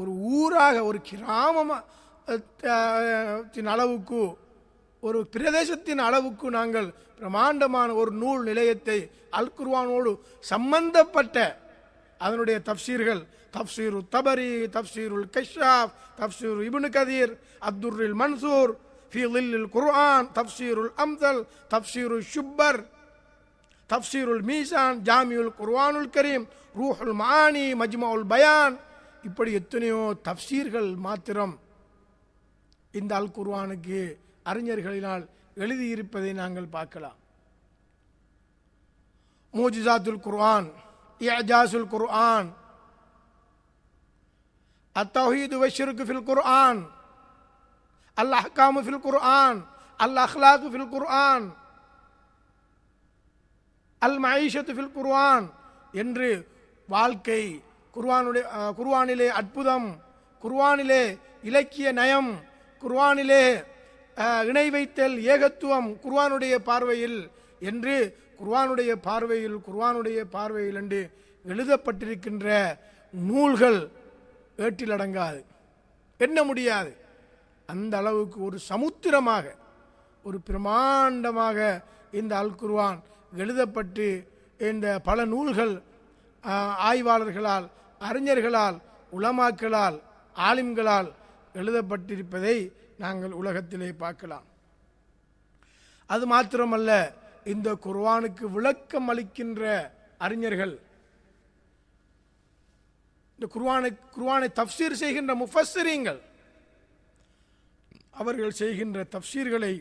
ஒரு ஊராக ஒரு கிராமத்தின் அளவுக்கு ஒரு பிரதேசத்தின் அளவுக்கு நாங்கள் பிரமாண்டமான ஒரு நூல் நிலையத்தை அல் குர்வானோடு சம்பந்தப்பட்ட அதனுடைய தப்சீர்கள் தப்சீரு தபரி தப்சீருல் கஷாப் தப்சீரு இபுனு கதீர் அப்துல் மன்சூர் ஃபீலில் குர்ஆன் தப்சீருல் அம்தல் தப்சீரு ஷுப்பர் தப்சீருல் மீசான் ஜாமியுல் குர்வானுல் கரீம் ரூஹுல் மானி மஜ்மாவுல் பயான் இப்படி எத்தனையோ தப்சீர்கள் மாத்திரம் இந்த அல் குர்வானுக்கு அறிஞர்களினால் எழுதியிருப்பதை நாங்கள் பார்க்கலாம் மூஜிசாத்துல் குர்ஆன் இஜாசுல் குர்ஆன் அத்தௌஹீது வஷ்ருக்கு ஃபில் குர்ஆன் அல் அஹ்காமு ஃபில் குர்ஆன் அல் அஹ்லாகு ஃபில் குர்ஆன் அல் மஹீஷத்து ஃபில் குர்ஆன் என்று வாழ்க்கை குர்வானுடைய குர்வானிலே அற்புதம் குர்வானிலே இலக்கிய நயம் குர்வானிலே இணை வைத்தல் ஏகத்துவம் குர்வானுடைய பார்வையில் என்று குர்வானுடைய பார்வையில் குர்வானுடைய பார்வையில் என்று எழுதப்பட்டிருக்கின்ற நூல்கள் ஏட்டில் அடங்காது எண்ண முடியாது அந்த அளவுக்கு ஒரு சமுத்திரமாக ஒரு பிரமாண்டமாக இந்த அல் குர்வான் எழுதப்பட்டு இந்த பல நூல்கள் ஆய்வாளர்களால் அறிஞர்களால் உலமாக்களால் ஆலிம்களால் எழுதப்பட்டிருப்பதை நாங்கள் உலகத்திலே பார்க்கலாம் அது மாத்திரமல்ல இந்த குர்வானுக்கு விளக்கம் அளிக்கின்ற அறிஞர்கள் இந்த குர்வானை குர்வானை தப்சீர் செய்கின்ற முஃபஸ்ஸரீங்கள் அவர்கள் செய்கின்ற தப்சீர்களை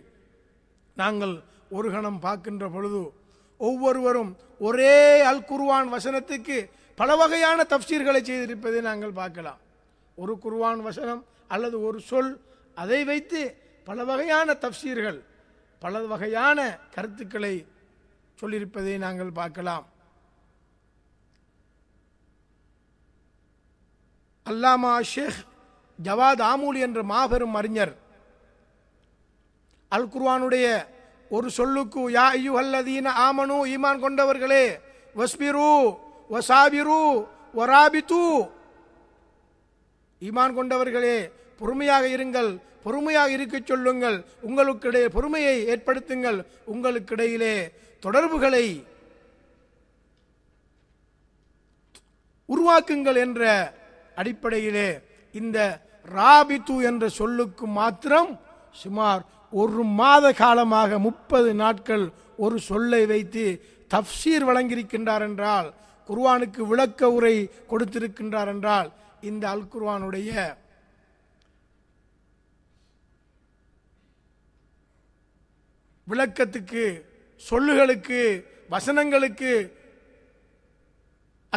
நாங்கள் ஒரு கணம் பார்க்கின்ற பொழுது ஒவ்வொருவரும் ஒரே அல் குர்வான் வசனத்துக்கு பல வகையான தப்சீர்களை செய்திருப்பதை நாங்கள் பார்க்கலாம் ஒரு குர்வான் வசனம் அல்லது ஒரு சொல் அதை வைத்து பல வகையான தப்சீர்கள் பல வகையான கருத்துக்களை சொல்லியிருப்பதை நாங்கள் பார்க்கலாம் அல்லாமா ஷேக் ஜவாத் ஆமூல் என்ற மாபெரும் அறிஞர் அல் குர்வானுடைய ஒரு சொல்லுக்கு யா ஐயு அல்லதீன ஆமனு ஈமான் கொண்டவர்களே வஸ்பிரு வசாபிரு வராபித்து ஈமான் கொண்டவர்களே பொறுமையாக இருங்கள் பொறுமையாக இருக்க சொல்லுங்கள் உங்களுக்கிடையே பொறுமையை ஏற்படுத்துங்கள் உங்களுக்கிடையிலே தொடர்புகளை உருவாக்குங்கள் என்ற அடிப்படையிலே இந்த ராபித்து என்ற சொல்லுக்கு மாத்திரம் சுமார் ஒரு மாத காலமாக முப்பது நாட்கள் ஒரு சொல்லை வைத்து தப்சீர் வழங்கியிருக்கின்றார் என்றால் குர்வானுக்கு விளக்க உரை கொடுத்திருக்கின்றார் என்றால் இந்த அல் குர்வானுடைய விளக்கத்துக்கு சொல்லுகளுக்கு வசனங்களுக்கு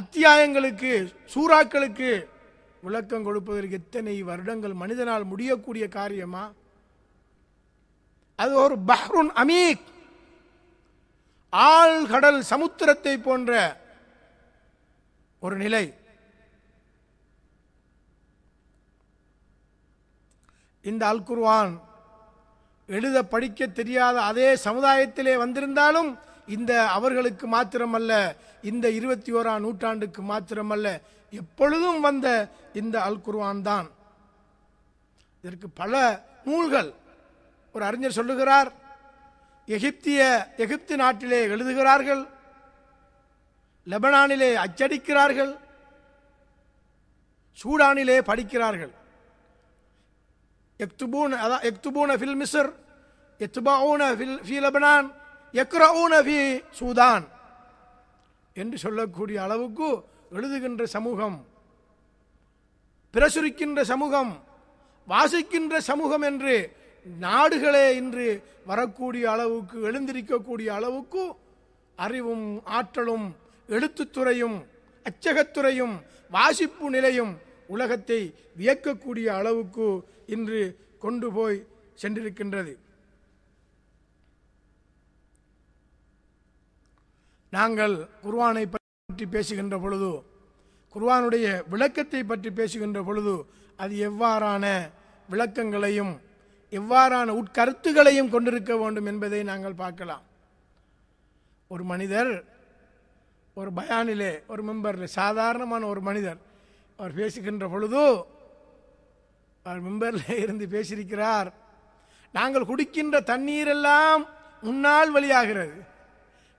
அத்தியாயங்களுக்கு சூறாக்களுக்கு விளக்கம் கொடுப்பதற்கு எத்தனை வருடங்கள் மனிதனால் முடியக்கூடிய காரியமா அது ஒரு பஹ்ருன் அமீக் ஆழ்கடல் சமுத்திரத்தை போன்ற ஒரு நிலை இந்த அல்குர்வான் எழுத படிக்க தெரியாத அதே சமுதாயத்திலே வந்திருந்தாலும் இந்த அவர்களுக்கு மாத்திரமல்ல இந்த இருபத்தி ஓராம் நூற்றாண்டுக்கு மாத்திரமல்ல எப்பொழுதும் வந்த இந்த அல் குர்வான் தான் இதற்கு பல நூல்கள் ஒரு அறிஞர் சொல்லுகிறார் எகிப்திய எகிப்து நாட்டிலே எழுதுகிறார்கள் லெபனானிலே அச்சடிக்கிறார்கள் சூடானிலே படிக்கிறார்கள் எக்துபூன் அதான் எக்துபூன مصر يتبعون في ஃபில் لبنان يقرؤون في السودان சூதான் என்று சொல்லக்கூடிய அளவுக்கு எழுதுகின்ற சமூகம் பிரசுரிக்கின்ற சமூகம் வாசிக்கின்ற சமூகம் என்று நாடுகளே இன்று வரக்கூடிய அளவுக்கு எழுந்திருக்கக்கூடிய அளவுக்கு அறிவும் ஆற்றலும் எழுத்துத்துறையும் அச்சகத்துறையும் வாசிப்பு நிலையும் உலகத்தை வியக்கக்கூடிய அளவுக்கு இன்று கொண்டு போய் சென்றிருக்கின்றது நாங்கள் குர்வானை பற்றி பேசுகின்ற பொழுது குர்வானுடைய விளக்கத்தை பற்றி பேசுகின்ற பொழுது அது எவ்வாறான விளக்கங்களையும் எவ்வாறான உட்கருத்துகளையும் கொண்டிருக்க வேண்டும் என்பதை நாங்கள் பார்க்கலாம் ஒரு மனிதர் ஒரு பயானிலே ஒரு மெம்பரில் சாதாரணமான ஒரு மனிதர் அவர் பேசுகின்ற பொழுதோ அவர் மெம்பரில் இருந்து பேசியிருக்கிறார் நாங்கள் குடிக்கின்ற தண்ணீரெல்லாம் முன்னால் வழியாகிறது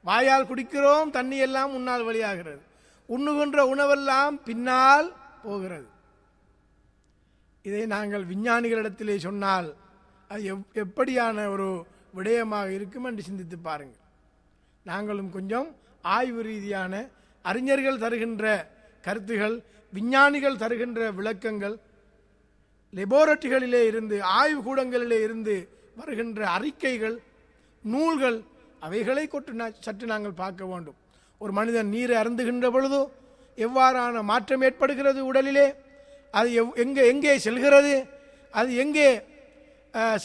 வாயால் குடிக்கிறோம் தண்ணி எல்லாம் முன்னால் வழியாகிறது உண்ணுகின்ற உணவெல்லாம் பின்னால் போகிறது இதை நாங்கள் விஞ்ஞானிகளிடத்திலே சொன்னால் அது எப் எப்படியான ஒரு விடயமாக இருக்கும் என்று சிந்தித்து பாருங்கள் நாங்களும் கொஞ்சம் ஆய்வு ரீதியான அறிஞர்கள் தருகின்ற கருத்துகள் விஞ்ஞானிகள் தருகின்ற விளக்கங்கள் லெபோரட்டரிகளிலே இருந்து ஆய்வு கூடங்களிலே இருந்து வருகின்ற அறிக்கைகள் நூல்கள் அவைகளை கொட்டு சற்று நாங்கள் பார்க்க வேண்டும் ஒரு மனிதன் நீர் அருந்துகின்ற பொழுதோ எவ்வாறான மாற்றம் ஏற்படுகிறது உடலிலே அது எவ் எங்கே எங்கே செல்கிறது அது எங்கே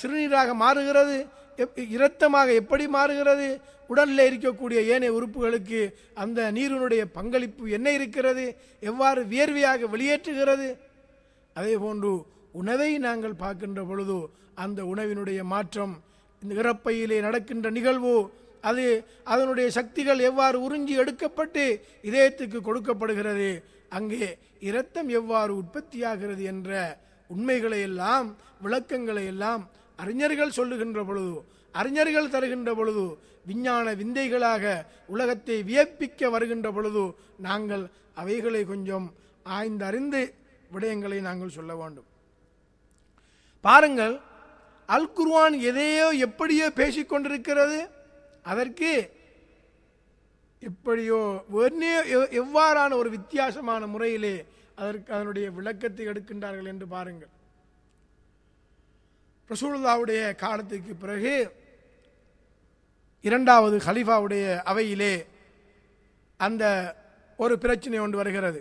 சிறுநீராக மாறுகிறது எப் இரத்தமாக எப்படி மாறுகிறது உடலில் இருக்கக்கூடிய ஏனைய உறுப்புகளுக்கு அந்த நீரினுடைய பங்களிப்பு என்ன இருக்கிறது எவ்வாறு வியர்வையாக வெளியேற்றுகிறது அதே போன்று உணவை நாங்கள் பார்க்கின்ற பொழுதோ அந்த உணவினுடைய மாற்றம் இறப்பையிலே நடக்கின்ற நிகழ்வு அது அதனுடைய சக்திகள் எவ்வாறு உறிஞ்சி எடுக்கப்பட்டு இதயத்துக்கு கொடுக்கப்படுகிறது அங்கே இரத்தம் எவ்வாறு உற்பத்தியாகிறது என்ற உண்மைகளை எல்லாம் விளக்கங்களை எல்லாம் அறிஞர்கள் சொல்லுகின்ற பொழுது அறிஞர்கள் தருகின்ற பொழுது விஞ்ஞான விந்தைகளாக உலகத்தை வியப்பிக்க வருகின்ற பொழுது நாங்கள் அவைகளை கொஞ்சம் ஆய்ந்தறிந்து விடயங்களை நாங்கள் சொல்ல வேண்டும் பாருங்கள் அல் குர்வான் எதையோ எப்படியோ பேசிக்கொண்டிருக்கிறது அதற்கு எப்படியோ என்னையோ எவ்வாறான ஒரு வித்தியாசமான முறையிலே அதற்கு அதனுடைய விளக்கத்தை எடுக்கின்றார்கள் என்று பாருங்கள் ரசூலுல்லாவுடைய காலத்துக்கு பிறகு இரண்டாவது ஹலீஃபாவுடைய அவையிலே அந்த ஒரு பிரச்சனை ஒன்று வருகிறது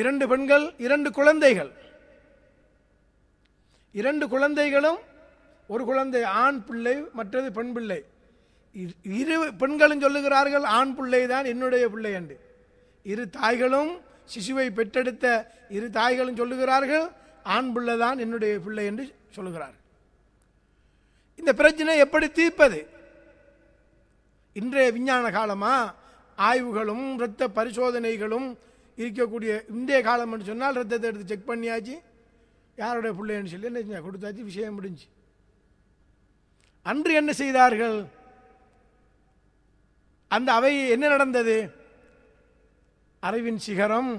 இரண்டு பெண்கள் இரண்டு குழந்தைகள் இரண்டு குழந்தைகளும் ஒரு குழந்தை ஆண் பிள்ளை மற்றது பெண் பிள்ளை இரு பெண்களும் சொல்லுகிறார்கள் ஆண் பிள்ளை தான் என்னுடைய பிள்ளை என்று இரு தாய்களும் சிசுவை பெற்றெடுத்த இரு தாய்களும் சொல்லுகிறார்கள் ஆண் பிள்ளை தான் என்னுடைய பிள்ளை என்று சொல்லுகிறார்கள் இந்த பிரச்சனை எப்படி தீர்ப்பது இன்றைய விஞ்ஞான காலமாக ஆய்வுகளும் இரத்த பரிசோதனைகளும் இருக்கக்கூடிய இந்திய காலம்னு சொன்னால் ரத்தத்தை எடுத்து செக் பண்ணியாச்சு யாருடைய பிள்ளைன்னு சொல்லி என்ன கொடுத்தாச்சு விஷயம் முடிஞ்சு அன்று என்ன செய்தார்கள் அந்த அவை என்ன நடந்தது அறிவின் சிகரம்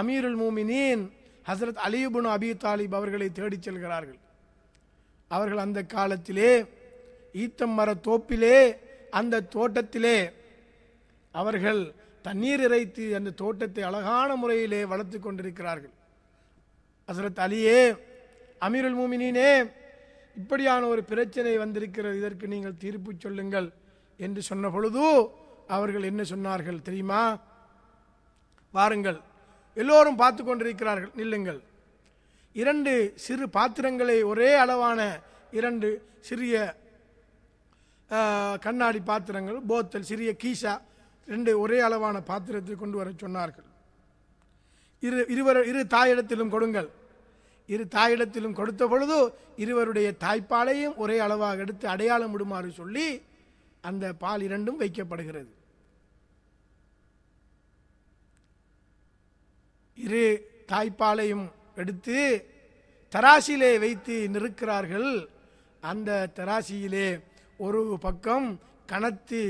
அமீருல் மூமினின் ஹசரத் அலியுபுன் அபி தாலிப் அவர்களை தேடிச் செல்கிறார்கள் அவர்கள் அந்த காலத்திலே ஈத்தம் மர தோப்பிலே அந்த தோட்டத்திலே அவர்கள் தண்ணீர் இறைத்து அந்த தோட்டத்தை அழகான முறையிலே வளர்த்து கொண்டிருக்கிறார்கள் அசரத் அலியே அமீருல் மூமினே இப்படியான ஒரு பிரச்சனை வந்திருக்கிறது இதற்கு நீங்கள் தீர்ப்பு சொல்லுங்கள் என்று சொன்ன பொழுது அவர்கள் என்ன சொன்னார்கள் தெரியுமா வாருங்கள் எல்லோரும் பார்த்து கொண்டிருக்கிறார்கள் நில்லுங்கள் இரண்டு சிறு பாத்திரங்களை ஒரே அளவான இரண்டு சிறிய கண்ணாடி பாத்திரங்கள் போத்தல் சிறிய கீசா ரெண்டு ஒரே அளவான பாத்திரத்தை கொண்டு வர சொன்னார்கள் இரு இருவர் இரு தாயிடத்திலும் கொடுங்கள் இரு தாயிடத்திலும் கொடுத்த பொழுது இருவருடைய தாய்ப்பாலையும் ஒரே அளவாக எடுத்து அடையாளம் விடுமாறு சொல்லி அந்த பால் இரண்டும் வைக்கப்படுகிறது இரு தாய்ப்பாலையும் எடுத்து தராசிலே வைத்து நிற்கிறார்கள் அந்த தராசியிலே ஒரு பக்கம் கணத்து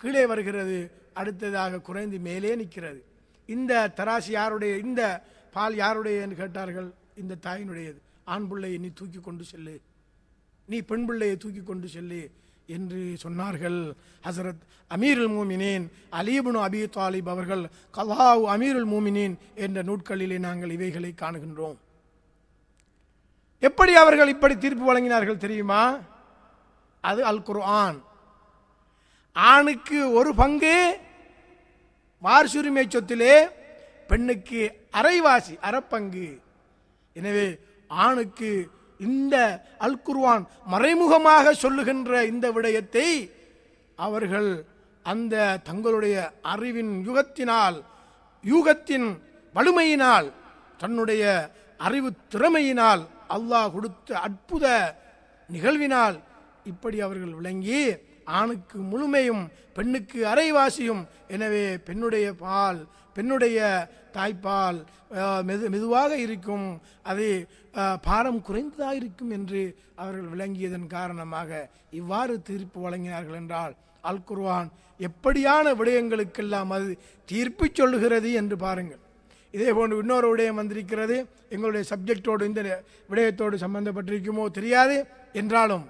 கீழே வருகிறது அடுத்ததாக குறைந்து மேலே நிற்கிறது இந்த தராசு யாருடைய இந்த பால் யாருடைய என்று கேட்டார்கள் இந்த தாயினுடையது ஆண் பிள்ளையை நீ தூக்கி கொண்டு செல்லு நீ பெண் பிள்ளையை தூக்கி கொண்டு செல்லு என்று சொன்னார்கள் ஹசரத் அமீருல் மூமினேன் அலீபுனு அபி தாலிப் அவர்கள் கலாவு அமீருல் மூமினேன் என்ற நூட்களிலே நாங்கள் இவைகளை காணுகின்றோம் எப்படி அவர்கள் இப்படி தீர்ப்பு வழங்கினார்கள் தெரியுமா அது அல் ஆண் ஆணுக்கு ஒரு பங்கு வாரிசுரிமை சொத்திலே பெண்ணுக்கு அரைவாசி அறப்பங்கு எனவே ஆணுக்கு இந்த அல்குர்வான் மறைமுகமாக சொல்லுகின்ற இந்த விடயத்தை அவர்கள் அந்த தங்களுடைய அறிவின் யுகத்தினால் யூகத்தின் வலிமையினால் தன்னுடைய அறிவு திறமையினால் அல்லாஹ் கொடுத்த அற்புத நிகழ்வினால் இப்படி அவர்கள் விளங்கி ஆணுக்கு முழுமையும் பெண்ணுக்கு அரைவாசியும் எனவே பெண்ணுடைய பால் பெண்ணுடைய தாய்ப்பால் மெது மெதுவாக இருக்கும் அது பாரம் குறைந்ததாக இருக்கும் என்று அவர்கள் விளங்கியதன் காரணமாக இவ்வாறு தீர்ப்பு வழங்கினார்கள் என்றால் அல் குர்வான் எப்படியான விடயங்களுக்கெல்லாம் அது தீர்ப்பு சொல்லுகிறது என்று பாருங்கள் இதே போன்று இன்னொரு விடயம் வந்திருக்கிறது எங்களுடைய சப்ஜெக்டோடு இந்த விடயத்தோடு சம்பந்தப்பட்டிருக்குமோ தெரியாது என்றாலும்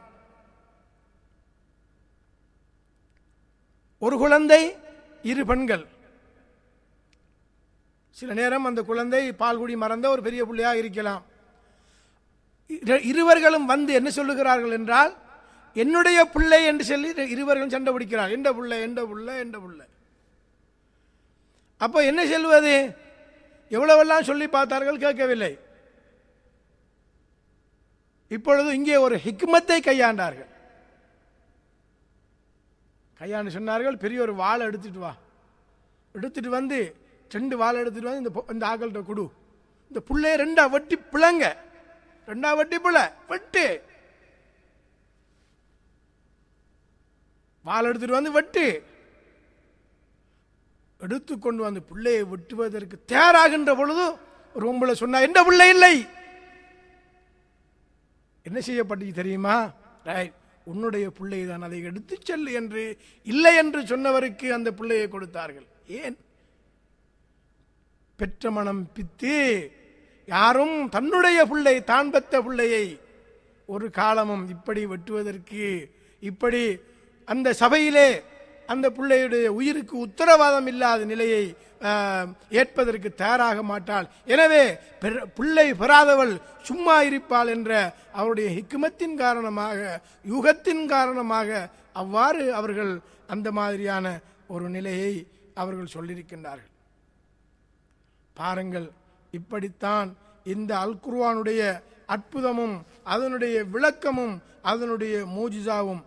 ஒரு குழந்தை இரு பெண்கள் சில நேரம் அந்த குழந்தை பால்குடி மறந்த ஒரு பெரிய பிள்ளையாக இருக்கலாம் இருவர்களும் வந்து என்ன சொல்லுகிறார்கள் என்றால் என்னுடைய பிள்ளை என்று சொல்லி இருவர்களும் சண்டை பிடிக்கிறார் எந்த பிள்ளை எந்த பிள்ளை எந்த பிள்ளை அப்போ என்ன சொல்வது எவ்வளவெல்லாம் சொல்லி பார்த்தார்கள் கேட்கவில்லை இப்பொழுது இங்கே ஒரு ஹிக்மத்தை கையாண்டார்கள் கையாண்டு சொன்னார்கள் பெரிய ஒரு வாழை எடுத்துகிட்டு வா எடுத்துட்டு வந்து ரெண்டு வாழை எடுத்துகிட்டு வந்து இந்த இந்த ஆக்கள்கிட்ட கொடு இந்த புள்ளைய ரெண்டா வட்டி பிள்ளைங்க ரெண்டா வட்டி பிள்ளை வெட்டு வாழை எடுத்துகிட்டு வந்து வெட்டு எடுத்து கொண்டு வந்து பிள்ளையை வெட்டுவதற்கு தயாராகின்ற பொழுது ஒரு உங்களை சொன்னா என்ன பிள்ளை இல்லை என்ன செய்யப்பட்டு தெரியுமா ரைட் உன்னுடைய பிள்ளை தான் அதை எடுத்து செல்லு என்று இல்லை என்று சொன்னவருக்கு அந்த பிள்ளையை கொடுத்தார்கள் ஏன் பெற்ற மனம் பித்து யாரும் தன்னுடைய பிள்ளை தான் பெற்ற பிள்ளையை ஒரு காலமும் இப்படி வெட்டுவதற்கு இப்படி அந்த சபையிலே அந்த பிள்ளையுடைய உயிருக்கு உத்தரவாதம் இல்லாத நிலையை ஏற்பதற்கு தயாராக மாட்டாள் எனவே பிள்ளை பெறாதவள் சும்மா இருப்பாள் என்ற அவருடைய ஹிக்குமத்தின் காரணமாக யுகத்தின் காரணமாக அவ்வாறு அவர்கள் அந்த மாதிரியான ஒரு நிலையை அவர்கள் சொல்லியிருக்கின்றார்கள் பாருங்கள் இப்படித்தான் இந்த அல்குர்வானுடைய அற்புதமும் அதனுடைய விளக்கமும் அதனுடைய மூஜிசாவும்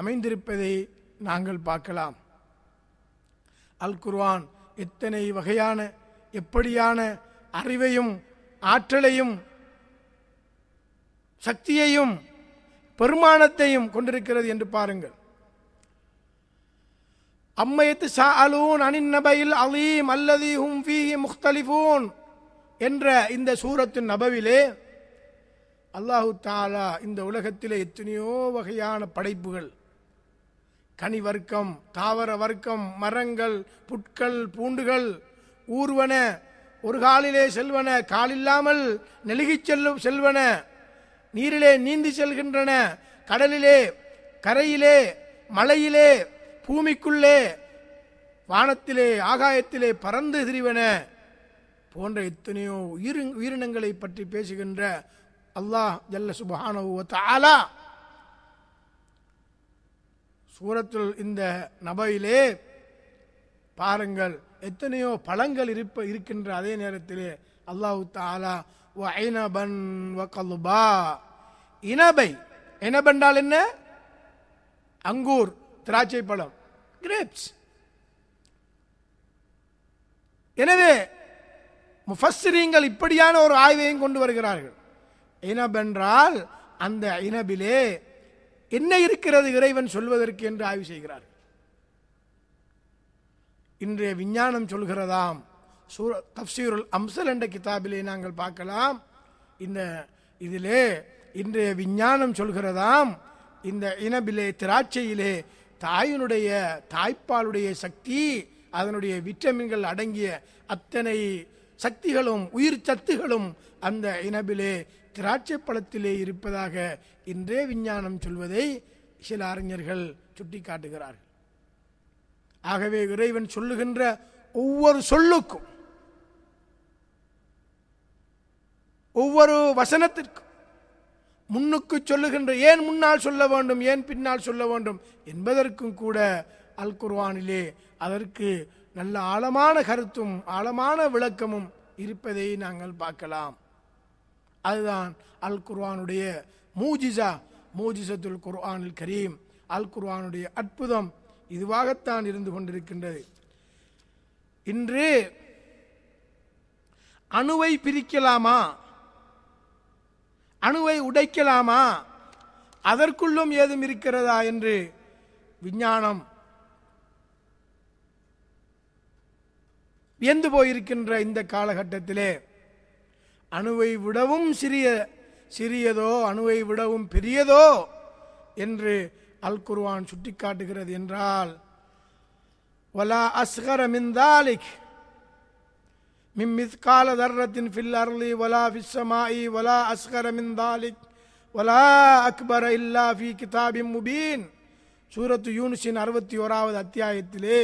அமைந்திருப்பதை நாங்கள் பார்க்கலாம் அல் குர்வான் எத்தனை வகையான எப்படியான அறிவையும் ஆற்றலையும் சக்தியையும் பெருமானத்தையும் கொண்டிருக்கிறது என்று பாருங்கள் அம்மையத்து சா அலூன் நபையில் அலீம் அல்லதி ஹும் ஃபீஹி என்ற இந்த சூரத்தின் நபவிலே அல்லாஹு தாலா இந்த உலகத்திலே எத்தனையோ வகையான படைப்புகள் கனி வர்க்கம் தாவர வர்க்கம் மரங்கள் புட்கள் பூண்டுகள் ஊர்வன ஒரு காலிலே செல்வன காலில்லாமல் நெழுகிச் செல்லும் செல்வன நீரிலே நீந்தி செல்கின்றன கடலிலே கரையிலே மலையிலே பூமிக்குள்ளே வானத்திலே ஆகாயத்திலே பறந்து திரிவன போன்ற எத்தனையோ உயிர் உயிரினங்களை பற்றி பேசுகின்ற அல்லாஹ் ஜல்ல சுபஹானோ தாலா சூரத்தில் இந்த நபையிலே பாருங்கள் எத்தனையோ பழங்கள் இருப்ப இருக்கின்ற அதே நேரத்திலே அல்லாஹு தாலா ஐனபன் இனபை இனபென்றால் என்ன அங்கூர் திராட்சை பழம் கிரேப்ஸ் எனவே முஃபஸ்ரீங்கள் இப்படியான ஒரு ஆய்வையும் கொண்டு வருகிறார்கள் இனபென்றால் அந்த இனபிலே என்ன இருக்கிறது இறைவன் சொல்வதற்கு என்று ஆய்வு செய்கிறார் இன்றைய விஞ்ஞானம் சொல்கிறதாம் சூர தப்சீருல் அம்சல் என்ற கிதாபிலே நாங்கள் பார்க்கலாம் இந்த இதிலே இன்றைய விஞ்ஞானம் சொல்கிறதாம் இந்த இனபிலே திராட்சையிலே தாயினுடைய தாய்ப்பாலுடைய சக்தி அதனுடைய விட்டமின்கள் அடங்கிய அத்தனை சக்திகளும் உயிர் சத்துகளும் அந்த இனபிலே திராட்சை பழத்திலே இருப்பதாக இன்றே விஞ்ஞானம் சொல்வதை சில அறிஞர்கள் சுட்டிக்காட்டுகிறார்கள் ஆகவே இறைவன் சொல்லுகின்ற ஒவ்வொரு சொல்லுக்கும் ஒவ்வொரு வசனத்திற்கும் முன்னுக்கு சொல்லுகின்ற ஏன் முன்னால் சொல்ல வேண்டும் ஏன் பின்னால் சொல்ல வேண்டும் என்பதற்கும் கூட அல் குர்வானிலே அதற்கு நல்ல ஆழமான கருத்தும் ஆழமான விளக்கமும் இருப்பதை நாங்கள் பார்க்கலாம் அதுதான் அல் குர்வானுடைய மூஜிசா மூஜிசத்துல் குர்ஆனில் கரீம் அல் குர்வானுடைய அற்புதம் இதுவாகத்தான் இருந்து கொண்டிருக்கின்றது இன்று அணுவை பிரிக்கலாமா அணுவை உடைக்கலாமா அதற்குள்ளும் ஏதும் இருக்கிறதா என்று விஞ்ஞானம் வியந்து போயிருக்கின்ற இந்த காலகட்டத்திலே அணுவை விடவும் சிறிய சிறியதோ அணுவை விடவும் பெரியதோ என்று அல் குர்வான் சுட்டிக்காட்டுகிறது என்றால் வலா அஸ்கர மிந்தாலிக் மிம்மித் தர்ரத்தின் ஃபில் அர்லி வலா ஃபிஸ்ஸமாயி வலா அஸ்கர மிந்தாலிக் வலா அக்பர இல்லா ஃபி கிதாபி முபீன் சூரத்து யூனிஸின் அறுபத்தி ஓராவது அத்தியாயத்திலே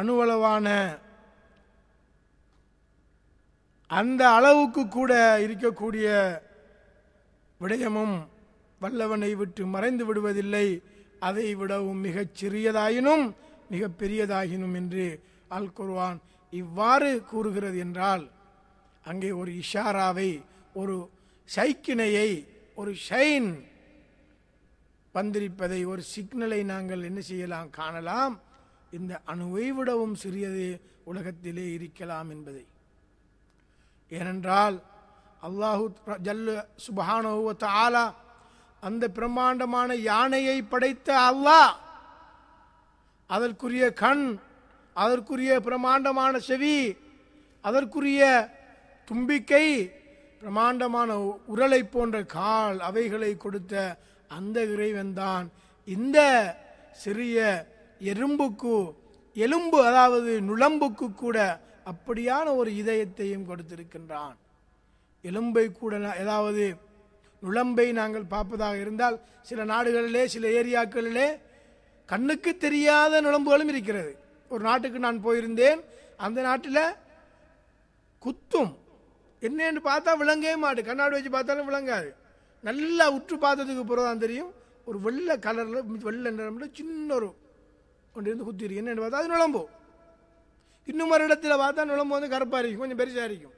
அணுவளவான அந்த அளவுக்கு கூட இருக்கக்கூடிய விடயமும் வல்லவனை விட்டு மறைந்து விடுவதில்லை அதை விடவும் மிகச் சிறியதாயினும் மிக பெரியதாகினும் என்று அல் குர்வான் இவ்வாறு கூறுகிறது என்றால் அங்கே ஒரு இஷாராவை ஒரு சைக்கிணையை ஒரு ஷைன் வந்திருப்பதை ஒரு சிக்னலை நாங்கள் என்ன செய்யலாம் காணலாம் இந்த அணுவை விடவும் சிறியது உலகத்திலே இருக்கலாம் என்பதை ஏனென்றால் அல்லாஹு ஜல்லு சுபஹானுவத்த ஆலா அந்த பிரம்மாண்டமான யானையை படைத்த அல்லாஹ் அதற்குரிய கண் அதற்குரிய பிரமாண்டமான செவி அதற்குரிய தும்பிக்கை பிரமாண்டமான உரலை போன்ற கால் அவைகளை கொடுத்த அந்த இறைவன்தான் இந்த சிறிய எறும்புக்கு எலும்பு அதாவது நுழம்புக்கு கூட அப்படியான ஒரு இதயத்தையும் கொடுத்திருக்கின்றான் எலும்பை கூட ஏதாவது நுழம்பை நாங்கள் பார்ப்பதாக இருந்தால் சில நாடுகளிலே சில ஏரியாக்களிலே கண்ணுக்கு தெரியாத நுழம்புகளும் இருக்கிறது ஒரு நாட்டுக்கு நான் போயிருந்தேன் அந்த நாட்டில் குத்தும் என்னன்னு பார்த்தா விளங்கவே மாட்டு கண்ணாடி வச்சு பார்த்தாலும் விளங்காது நல்லா உற்று பார்த்ததுக்கு பிறகு தான் தெரியும் ஒரு வெள்ளை கலரில் வெள்ளை நிறமில் சின்ன ஒரு கொண்டிருந்து குத்திரி என்ன பார்த்தா அது நுழம்பு இன்னும் ஒரு இடத்துல பார்த்தா நுழம்பு வந்து கருப்பாக இருக்கும் கொஞ்சம் பெருசாக இருக்கும்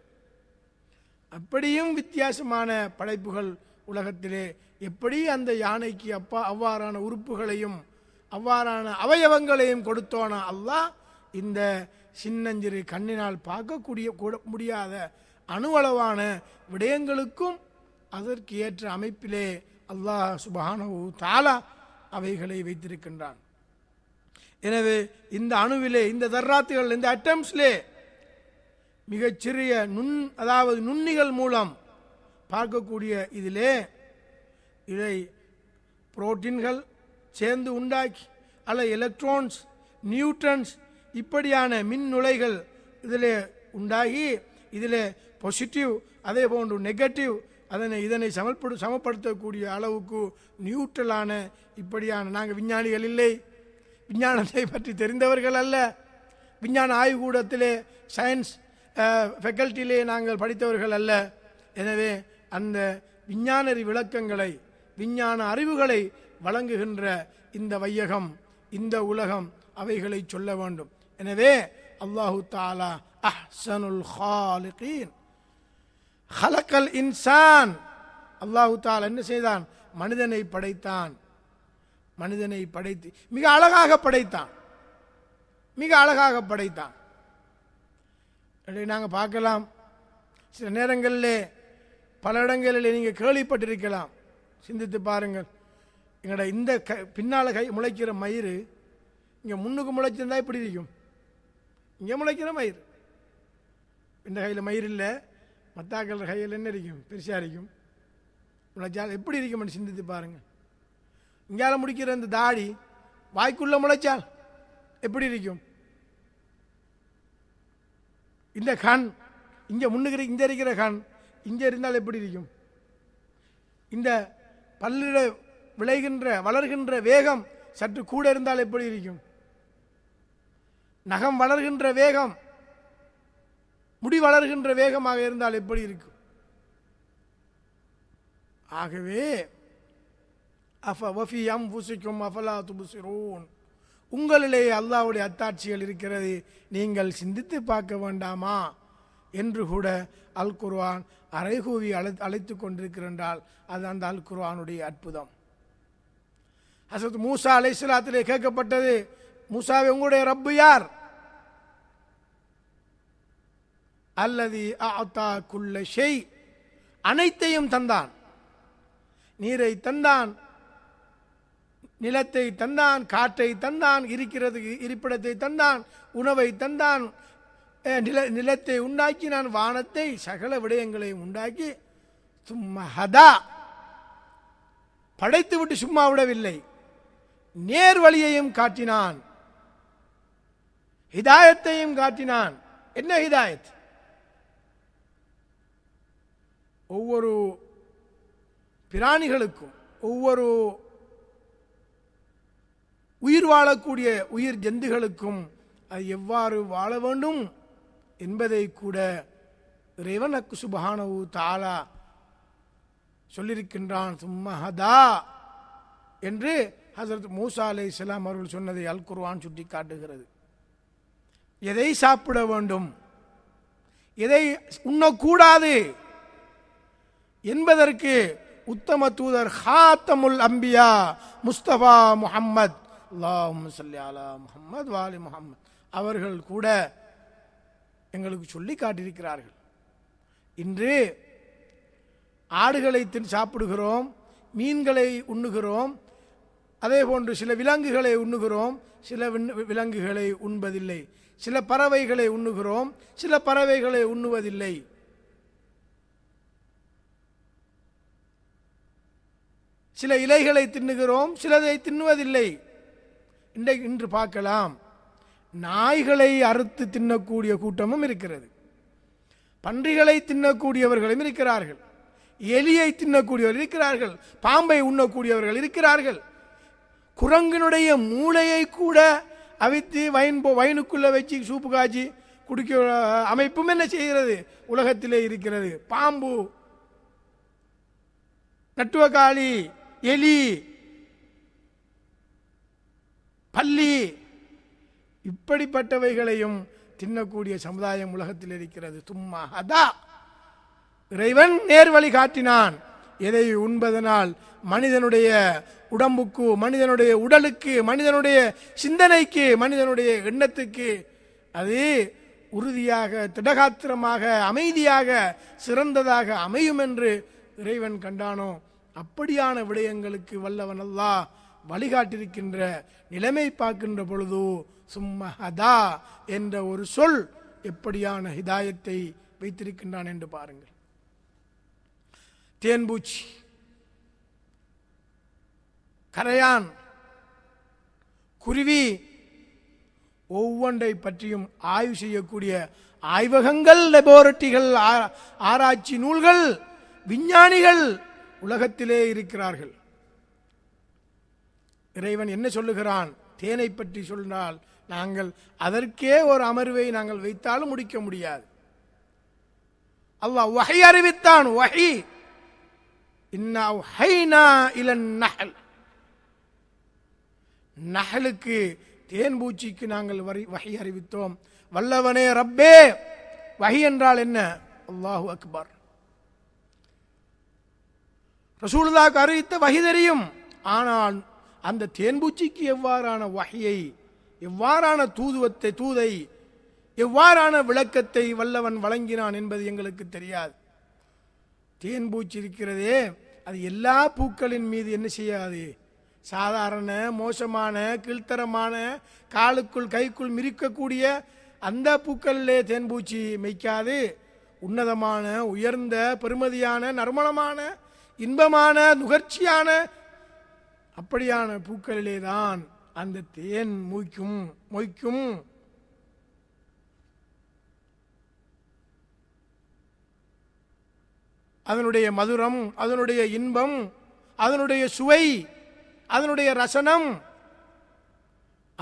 அப்படியும் வித்தியாசமான படைப்புகள் உலகத்திலே எப்படி அந்த யானைக்கு அப்பா அவ்வாறான உறுப்புகளையும் அவ்வாறான அவயவங்களையும் கொடுத்தோனா அல்லாஹ் இந்த சின்னஞ்சிறு கண்ணினால் பார்க்கக்கூடிய கூட முடியாத அணுவளவான விடயங்களுக்கும் அதற்கு ஏற்ற அமைப்பிலே அல்லாஹ் சுபானு தாலா அவைகளை வைத்திருக்கின்றான் எனவே இந்த அணுவிலே இந்த தர்ராத்துகள் இந்த அட்டம்ஸ்லே மிகச்சிறிய நுண் அதாவது நுண்ணிகள் மூலம் பார்க்கக்கூடிய இதிலே இதை புரோட்டீன்கள் சேர்ந்து உண்டாக்கி அல்ல எலக்ட்ரான்ஸ் நியூட்ரன்ஸ் இப்படியான மின் நுழைகள் இதில் உண்டாகி இதில் பாசிட்டிவ் அதே போன்று நெகட்டிவ் அதனை இதனை சமப்படு சமப்படுத்தக்கூடிய அளவுக்கு நியூட்ரலான இப்படியான நாங்கள் விஞ்ஞானிகள் இல்லை விஞ்ஞானத்தை பற்றி தெரிந்தவர்கள் அல்ல விஞ்ஞான ஆய்வுக்கூடத்திலே சயின்ஸ் ஃபெக்கல்ட்டியிலே நாங்கள் படித்தவர்கள் அல்ல எனவே அந்த விஞ்ஞான விளக்கங்களை விஞ்ஞான அறிவுகளை வழங்குகின்ற இந்த வையகம் இந்த உலகம் அவைகளை சொல்ல வேண்டும் எனவே அல்லாஹு தாலா அஹ்சனுல் ஹாலிகின் ஹலக்கல் இன்சான் அல்லாஹு தாலா என்ன செய்தான் மனிதனை படைத்தான் மனிதனை படைத்து மிக அழகாக படைத்தான் மிக அழகாக படைத்தான் நாங்கள் பார்க்கலாம் சில நேரங்களில் பல இடங்களில் நீங்கள் கேள்விப்பட்டிருக்கலாம் சிந்தித்து பாருங்கள் எங்களோட இந்த க பின்னால் கை முளைக்கிற மயிறு இங்கே முன்னுக்கு முளைச்சிருந்தா இப்படி இருக்கும் இங்கே முளைக்கிற மயிர் இந்த கையில் மயிர் இல்லை மத்தாக்கள் கையில் என்ன இருக்கும் பெருசாக இருக்கும் முளைச்சால் எப்படி இருக்கும்னு சிந்தித்து பாருங்கள் இங்கால முடிக்கிற இந்த தாடி வாய்க்குள்ள முளைச்சால் எப்படி இருக்கும் இந்த கண் இங்கே முன்னுக்கிற இங்கே இருக்கிற கண் இங்கே இருந்தால் எப்படி இருக்கும் இந்த பல்லிட விளைகின்ற வளர்கின்ற வேகம் சற்று கூட இருந்தால் எப்படி இருக்கும் நகம் வளர்கின்ற வேகம் முடி வளர்கின்ற வேகமாக இருந்தால் எப்படி இருக்கும் ஆகவே அஃப வஃபி புசிக்கும் அஃபலா துபுசிரூன் உங்களிலேயே அல்லாவுடைய அத்தாட்சிகள் இருக்கிறது நீங்கள் சிந்தித்து பார்க்க வேண்டாமா என்று கூட அல் குர்வான் அரைகூவி அழை அழைத்து கொண்டிருக்கிறென்றால் அது அந்த அல் குர்வானுடைய அற்புதம் ஹசத் மூசா அலைசலாத்திலே கேட்கப்பட்டது மூசாவை உங்களுடைய ரப்பு யார் அல்லது அத்தா குள்ள ஷெய் அனைத்தையும் தந்தான் நீரை தந்தான் நிலத்தை தந்தான் காற்றை தந்தான் இருக்கிறது இருப்பிடத்தை தந்தான் உணவை தந்தான் நில நிலத்தை உண்டாக்கி நான் வானத்தை சகல விடயங்களையும் உண்டாக்கி சும்மா ஹதா படைத்து விட்டு சும்மா விடவில்லை நேர் வழியையும் காட்டினான் ஹிதாயத்தையும் காட்டினான் என்ன ஹிதாயத் ஒவ்வொரு பிராணிகளுக்கும் ஒவ்வொரு உயிர் வாழக்கூடிய உயிர் ஜந்துகளுக்கும் அது எவ்வாறு வாழ வேண்டும் என்பதை கூட இறைவன் அக்கு சுபஹானவு தாலா சொல்லியிருக்கின்றான் சும்மஹதா என்று ஹசரத் மூசா அலை இஸ்லாம் அவர்கள் சொன்னதை அல் குர்வான் சுட்டி காட்டுகிறது எதை சாப்பிட வேண்டும் எதை உண்ணக்கூடாது என்பதற்கு உத்தம தூதர் ஹாத்தமுல் அம்பியா முஸ்தபா முஹம்மத் அல்லாஹும் சல்யாலா முகம்மது வாலி முகம்மது அவர்கள் கூட எங்களுக்கு சொல்லி காட்டியிருக்கிறார்கள் இன்று ஆடுகளை தின் சாப்பிடுகிறோம் மீன்களை உண்ணுகிறோம் அதே போன்று சில விலங்குகளை உண்ணுகிறோம் சில விலங்குகளை உண்பதில்லை சில பறவைகளை உண்ணுகிறோம் சில பறவைகளை உண்ணுவதில்லை சில இலைகளை தின்னுகிறோம் சிலதை தின்னுவதில்லை இன்றைக்கு இன்று பார்க்கலாம் நாய்களை அறுத்து தின்னக்கூடிய கூட்டமும் இருக்கிறது பன்றிகளை தின்னக்கூடியவர்களும் இருக்கிறார்கள் எலியை தின்னக்கூடியவர் இருக்கிறார்கள் பாம்பை உண்ணக்கூடியவர்கள் இருக்கிறார்கள் குரங்கினுடைய மூளையை கூட அவித்து வயன் வயனுக்குள்ளே வச்சு சூப்பு காய்ச்சி குடிக்க அமைப்பும் என்ன செய்கிறது உலகத்திலே இருக்கிறது பாம்பு நட்டுவக்காளி எலி பள்ளி இப்படிப்பட்டவைகளையும் தின்னக்கூடிய சமுதாயம் உலகத்தில் இருக்கிறது சும்மா அதா இறைவன் நேர் வழி காட்டினான் எதை உண்பதனால் மனிதனுடைய உடம்புக்கு மனிதனுடைய உடலுக்கு மனிதனுடைய சிந்தனைக்கு மனிதனுடைய எண்ணத்துக்கு அது உறுதியாக திடகாத்திரமாக அமைதியாக சிறந்ததாக அமையும் என்று இறைவன் கண்டானோ அப்படியான விடயங்களுக்கு வல்லவன் அல்லாஹ் வழிகாட்டிருக்கின்ற நிலைமை பார்க்கின்ற பொழுது சும்மஹதா என்ற ஒரு சொல் எப்படியான ஹிதாயத்தை வைத்திருக்கின்றான் என்று பாருங்கள் தேன்பூச்சி கரையான் குருவி ஒவ்வொன்றை பற்றியும் ஆய்வு செய்யக்கூடிய ஆய்வகங்கள் லெபோரட்டிகள் ஆராய்ச்சி நூல்கள் விஞ்ஞானிகள் உலகத்திலே இருக்கிறார்கள் இறைவன் என்ன சொல்லுகிறான் தேனை பற்றி சொன்னால் நாங்கள் அதற்கே ஒரு அமர்வை நாங்கள் வைத்தாலும் முடிக்க முடியாது அல்லாஹ் வகை அறிவித்தான் வகை நகலுக்கு தேன் பூச்சிக்கு நாங்கள் வரி வகை அறிவித்தோம் வல்லவனே ரப்பே வகை என்றால் என்ன அல்லாஹு அக்பர் ரசூலுதாக்கு அறிவித்த வகை தெரியும் ஆனால் அந்த தேன்பூச்சிக்கு எவ்வாறான வகையை எவ்வாறான தூதுவத்தை தூதை எவ்வாறான விளக்கத்தை வல்லவன் வழங்கினான் என்பது எங்களுக்கு தெரியாது தேன் பூச்சி இருக்கிறதே அது எல்லா பூக்களின் மீது என்ன செய்யாது சாதாரண மோசமான கீழ்த்தரமான காலுக்குள் கைக்குள் மிரிக்கக்கூடிய அந்த பூக்களிலே தேன்பூச்சி மெய்க்காது உன்னதமான உயர்ந்த பெருமதியான நறுமணமான இன்பமான நுகர்ச்சியான அப்படியான பூக்களிலே தான் அந்த தேன் மூய்க்கும் மொய்க்கும் அதனுடைய மதுரம் அதனுடைய இன்பம் அதனுடைய சுவை அதனுடைய ரசனம்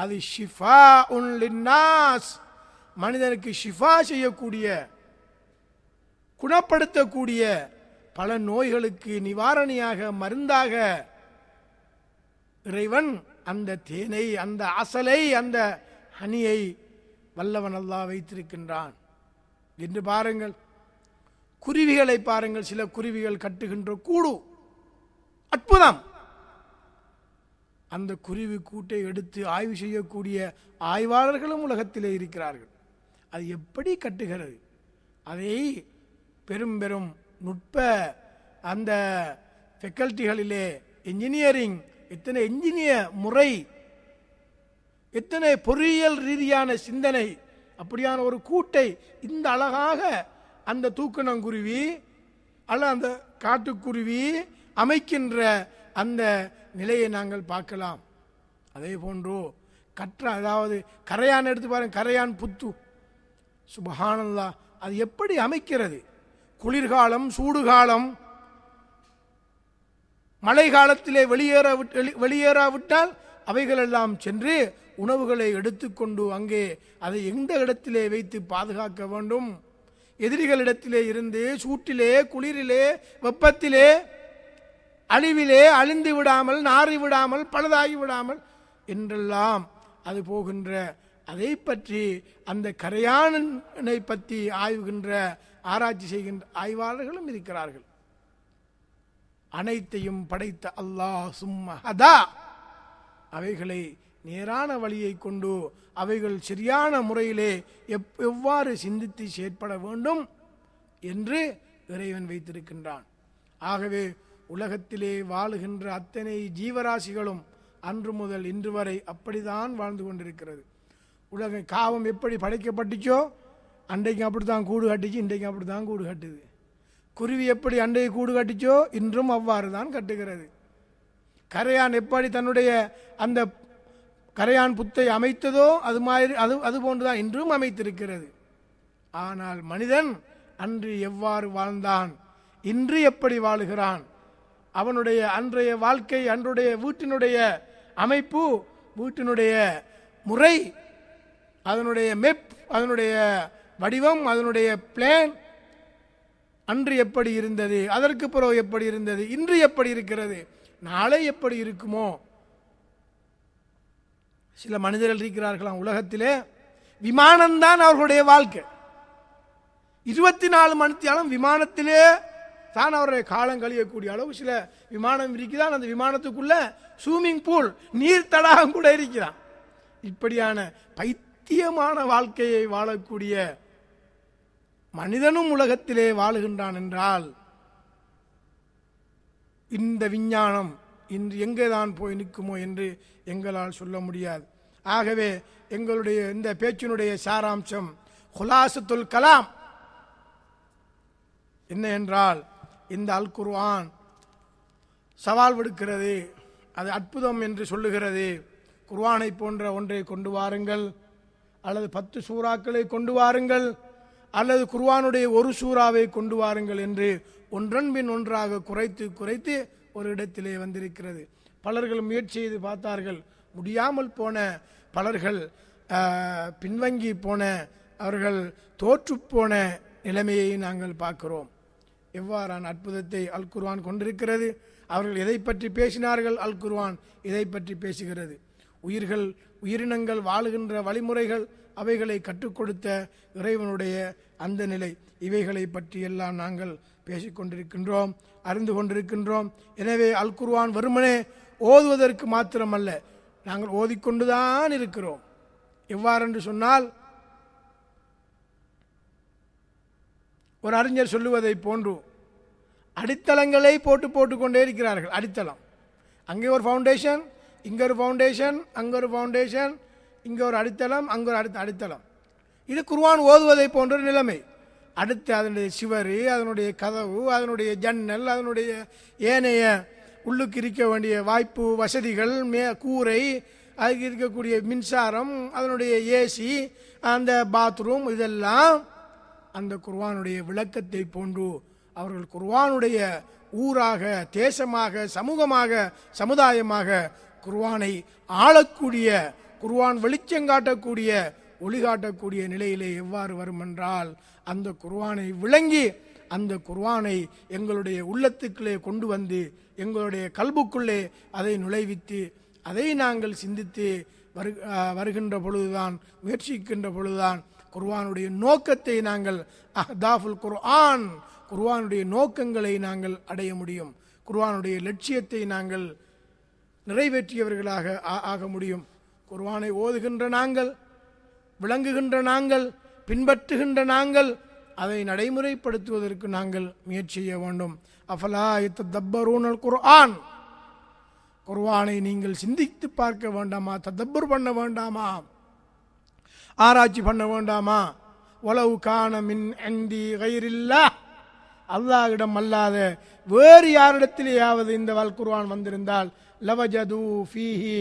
அது ஷிஃபா உன்லின்னாஸ் மனிதனுக்கு ஷிஃபா செய்யக்கூடிய குணப்படுத்தக்கூடிய பல நோய்களுக்கு நிவாரணியாக மருந்தாக இறைவன் அந்த தேனை அந்த அசலை அந்த ஹனியை வல்லவன் அல்லா வைத்திருக்கின்றான் என்று பாருங்கள் குருவிகளை பாருங்கள் சில குருவிகள் கட்டுகின்ற கூடு அற்புதம் அந்த குருவி கூட்டை எடுத்து ஆய்வு செய்யக்கூடிய ஆய்வாளர்களும் உலகத்திலே இருக்கிறார்கள் அது எப்படி கட்டுகிறது அதை பெரும் பெரும் நுட்ப அந்த ஃபெக்கல்ட்டிகளிலே இன்ஜினியரிங் எத்தனை எஞ்சினிய முறை எத்தனை பொறியியல் ரீதியான சிந்தனை அப்படியான ஒரு கூட்டை இந்த அழகாக அந்த தூக்கணங்குருவி அல்ல அந்த காட்டுக்குருவி அமைக்கின்ற அந்த நிலையை நாங்கள் பார்க்கலாம் அதே போன்றோ கற்ற அதாவது கரையான் எடுத்து பாருங்க கரையான் புத்து சுபஹானல்லா அது எப்படி அமைக்கிறது குளிர்காலம் சூடுகாலம் மழை காலத்திலே வெளியேற வெளியேறாவிட்டால் அவைகளெல்லாம் சென்று உணவுகளை எடுத்துக்கொண்டு அங்கே அதை எந்த இடத்திலே வைத்து பாதுகாக்க வேண்டும் எதிரிகளிடத்திலே இருந்து சூட்டிலே குளிரிலே வெப்பத்திலே அழிவிலே அழிந்து விடாமல் நாறி விடாமல் பழுதாகி விடாமல் என்றெல்லாம் அது போகின்ற அதை பற்றி அந்த கரையானனை பற்றி ஆய்வுகின்ற ஆராய்ச்சி செய்கின்ற ஆய்வாளர்களும் இருக்கிறார்கள் அனைத்தையும் படைத்த அல்லாஹ் சும்ம ஹதா அவைகளை நேரான வழியை கொண்டு அவைகள் சரியான முறையிலே எப் எவ்வாறு சிந்தித்து செயற்பட வேண்டும் என்று இறைவன் வைத்திருக்கின்றான் ஆகவே உலகத்திலே வாழுகின்ற அத்தனை ஜீவராசிகளும் அன்று முதல் இன்று வரை அப்படிதான் வாழ்ந்து கொண்டிருக்கிறது உலக காவம் எப்படி படைக்கப்பட்டுச்சோ அன்றைக்கும் அப்படி தான் கூடு கட்டுச்சு இன்றைக்கும் அப்படி தான் கூடு கட்டுது குருவி எப்படி அண்டையை கூடு கட்டிச்சோ இன்றும் அவ்வாறு தான் கட்டுகிறது கரையான் எப்படி தன்னுடைய அந்த கரையான் புத்தை அமைத்ததோ அது மாதிரி அது அது போன்றுதான் இன்றும் அமைத்திருக்கிறது ஆனால் மனிதன் அன்று எவ்வாறு வாழ்ந்தான் இன்று எப்படி வாழுகிறான் அவனுடைய அன்றைய வாழ்க்கை அன்றுடைய வீட்டினுடைய அமைப்பு வீட்டினுடைய முறை அதனுடைய மெப் அதனுடைய வடிவம் அதனுடைய பிளான் அன்று எப்படி இருந்தது அதற்கு பிறகு எப்படி இருந்தது இன்று எப்படி இருக்கிறது நாளை எப்படி இருக்குமோ சில மனிதர்கள் இருக்கிறார்களாம் உலகத்திலே விமானம்தான் அவர்களுடைய வாழ்க்கை இருபத்தி நாலு மணித்தியாலும் விமானத்திலே தான் அவருடைய காலம் கழியக்கூடிய அளவு சில விமானம் இருக்குதான் அந்த விமானத்துக்குள்ள ஸ்விம்மிங் பூல் நீர் தடாகம் கூட இருக்கிறான் இப்படியான பைத்தியமான வாழ்க்கையை வாழக்கூடிய மனிதனும் உலகத்திலே வாழுகின்றான் என்றால் இந்த விஞ்ஞானம் இன்று எங்கே தான் போய் நிற்குமோ என்று எங்களால் சொல்ல முடியாது ஆகவே எங்களுடைய இந்த பேச்சினுடைய சாராம்சம் ஹுலாசத்துல் கலாம் என்ன என்றால் இந்த அல் குர்வான் சவால் விடுக்கிறது அது அற்புதம் என்று சொல்லுகிறது குர்வானை போன்ற ஒன்றை கொண்டு வாருங்கள் அல்லது பத்து சூறாக்களை கொண்டு வாருங்கள் அல்லது குர்வானுடைய ஒரு சூறாவை கொண்டு வாருங்கள் என்று ஒன்றன் பின் ஒன்றாக குறைத்து குறைத்து ஒரு இடத்திலே வந்திருக்கிறது பலர்கள் முயற்சி செய்து பார்த்தார்கள் முடியாமல் போன பலர்கள் பின்வங்கி போன அவர்கள் தோற்றுப்போன நிலைமையை நாங்கள் பார்க்கிறோம் எவ்வாறான அற்புதத்தை அல் குர்வான் கொண்டிருக்கிறது அவர்கள் எதை பற்றி பேசினார்கள் அல் குர்வான் இதை பற்றி பேசுகிறது உயிர்கள் உயிரினங்கள் வாழுகின்ற வழிமுறைகள் அவைகளை கற்றுக் கொடுத்த இறைவனுடைய அந்த நிலை இவைகளை பற்றியெல்லாம் நாங்கள் பேசிக்கொண்டிருக்கின்றோம் அறிந்து கொண்டிருக்கின்றோம் எனவே அல் குர்வான் வெறுமனே ஓதுவதற்கு மாத்திரமல்ல நாங்கள் ஓதிக்கொண்டுதான் இருக்கிறோம் எவ்வாறென்று சொன்னால் ஒரு அறிஞர் சொல்லுவதை போன்று அடித்தளங்களை போட்டு போட்டுக்கொண்டே இருக்கிறார்கள் அடித்தளம் அங்கே ஒரு ஃபவுண்டேஷன் இங்கே ஒரு ஃபவுண்டேஷன் அங்கே ஒரு ஃபவுண்டேஷன் இங்கே ஒரு அடித்தளம் அங்கே ஒரு அடுத்த அடித்தளம் இது குர்வான் ஓதுவதை போன்ற நிலைமை அடுத்து அதனுடைய சிவரு அதனுடைய கதவு அதனுடைய ஜன்னல் அதனுடைய ஏனைய உள்ளுக்கு இருக்க வேண்டிய வாய்ப்பு வசதிகள் மே கூரை அதுக்கு இருக்கக்கூடிய மின்சாரம் அதனுடைய ஏசி அந்த பாத்ரூம் இதெல்லாம் அந்த குர்வானுடைய விளக்கத்தை போன்று அவர்கள் குர்வானுடைய ஊராக தேசமாக சமூகமாக சமுதாயமாக குர்வானை ஆளக்கூடிய குர்வான் வெளிச்சம் காட்டக்கூடிய ஒளி காட்டக்கூடிய நிலையிலே எவ்வாறு வரும் என்றால் அந்த குர்வானை விளங்கி அந்த குர்வானை எங்களுடைய உள்ளத்துக்குள்ளே கொண்டு வந்து எங்களுடைய கல்புக்குள்ளே அதை நுழைவித்து அதை நாங்கள் சிந்தித்து வரு வருகின்ற பொழுதுதான் முயற்சிக்கின்ற பொழுதுதான் குர்வானுடைய நோக்கத்தை நாங்கள் அஹ்தாஃபுல் குர்ஆன் குர்வானுடைய நோக்கங்களை நாங்கள் அடைய முடியும் குர்வானுடைய லட்சியத்தை நாங்கள் நிறைவேற்றியவர்களாக ஆக முடியும் குர்வானை ஓதுகின்ற நாங்கள் விளங்குகின்ற நாங்கள் பின்பற்றுகின்ற நாங்கள் அதை நடைமுறைப்படுத்துவதற்கு நாங்கள் முயற்சி செய்ய வேண்டும் அஃபலா இத்த தப்பரூனல் குர்ஆன் குர்வானை நீங்கள் சிந்தித்து பார்க்க வேண்டாமா தத்தப்பர் பண்ண வேண்டாமா ஆராய்ச்சி பண்ண வேண்டாமா உளவு காண மின் அந்தி கயிறில்லா அல்லாஹிடம் அல்லாத வேறு யாரிடத்திலேயாவது இந்த வால் குர்வான் வந்திருந்தால் லவஜது ஃபீஹி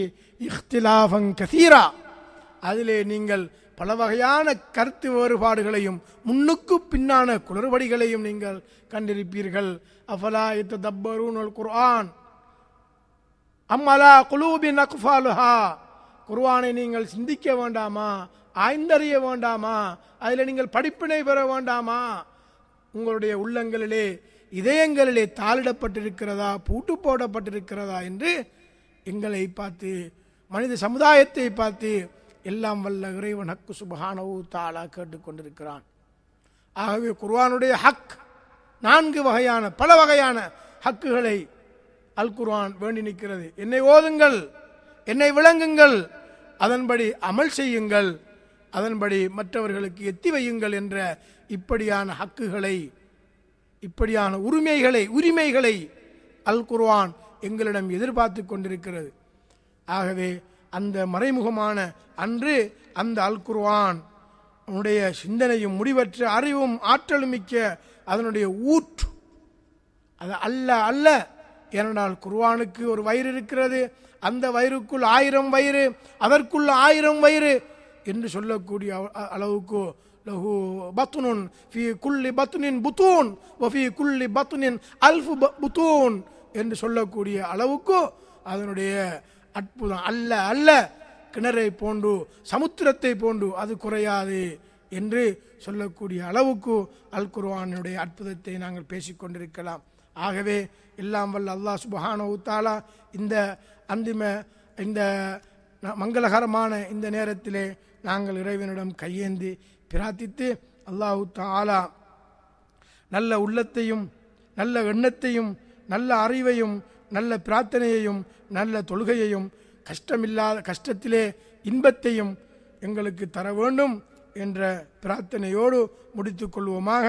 இஹ்திலாஃபங் கசீரா அதிலே நீங்கள் பல வகையான கருத்து வேறுபாடுகளையும் முன்னுக்கு பின்னான குளறுபடிகளையும் நீங்கள் கண்டிருப்பீர்கள் அஃபலா இத்த தப்பரூனல் குர்ஆன் அம்மலா குலூபின் அக்ஃபாலுஹா குர்ஆனை நீங்கள் சிந்திக்க வேண்டாமா ஆய்ந்தறிய வேண்டாமா அதில் நீங்கள் படிப்பினை பெற வேண்டாமா உங்களுடைய உள்ளங்களிலே இதயங்களிலே தாளிடப்பட்டிருக்கிறதா பூட்டு போடப்பட்டிருக்கிறதா என்று எங்களை பார்த்து மனித சமுதாயத்தை பார்த்து எல்லாம் வல்ல இறைவன் ஹக்கு சுபஹானவு தாளா கேட்டுக்கொண்டிருக்கிறான் ஆகவே குர்வானுடைய ஹக் நான்கு வகையான பல வகையான ஹக்குகளை அல் குர்வான் வேண்டி நிற்கிறது என்னை ஓதுங்கள் என்னை விளங்குங்கள் அதன்படி அமல் செய்யுங்கள் அதன்படி மற்றவர்களுக்கு எத்தி வையுங்கள் என்ற இப்படியான ஹக்குகளை இப்படியான உரிமைகளை உரிமைகளை அல் குர்வான் எங்களிடம் எதிர்பார்த்து கொண்டிருக்கிறது ஆகவே அந்த மறைமுகமான அன்று அந்த அல் குர்வான் சிந்தனையும் முடிவற்ற அறிவும் ஆற்றலும் மிக்க அதனுடைய ஊற்று அது அல்ல அல்ல ஏனென்றால் குர்வானுக்கு ஒரு வயிறு இருக்கிறது அந்த வயிறுக்குள் ஆயிரம் வயிறு அதற்குள் ஆயிரம் வயிறு என்று சொல்லக்கூடிய அளவுக்கு له بطن في كل بطن بطون وفي كل بطن ألف بطون என்று சொல்லக்கூடிய அளவுக்கு அதனுடைய அற்புதம் அல்ல அல்ல கிணறை போன்று சமுத்திரத்தை போன்று அது குறையாது என்று சொல்லக்கூடிய அளவுக்கு அல் குர்வானுடைய அற்புதத்தை நாங்கள் பேசிக்கொண்டிருக்கலாம் ஆகவே எல்லாம் வல்ல அல்லாஹ் சுபஹானவுத்தாலா இந்த அந்திம இந்த மங்களகரமான இந்த நேரத்திலே நாங்கள் இறைவனிடம் கையேந்தி பிரார்த்தித்து அல்லாஹு தாலா நல்ல உள்ளத்தையும் நல்ல எண்ணத்தையும் நல்ல அறிவையும் நல்ல பிரார்த்தனையையும் நல்ல தொழுகையையும் கஷ்டமில்லாத கஷ்டத்திலே இன்பத்தையும் எங்களுக்கு தர வேண்டும் என்ற பிரார்த்தனையோடு முடித்துக் கொள்வோமாக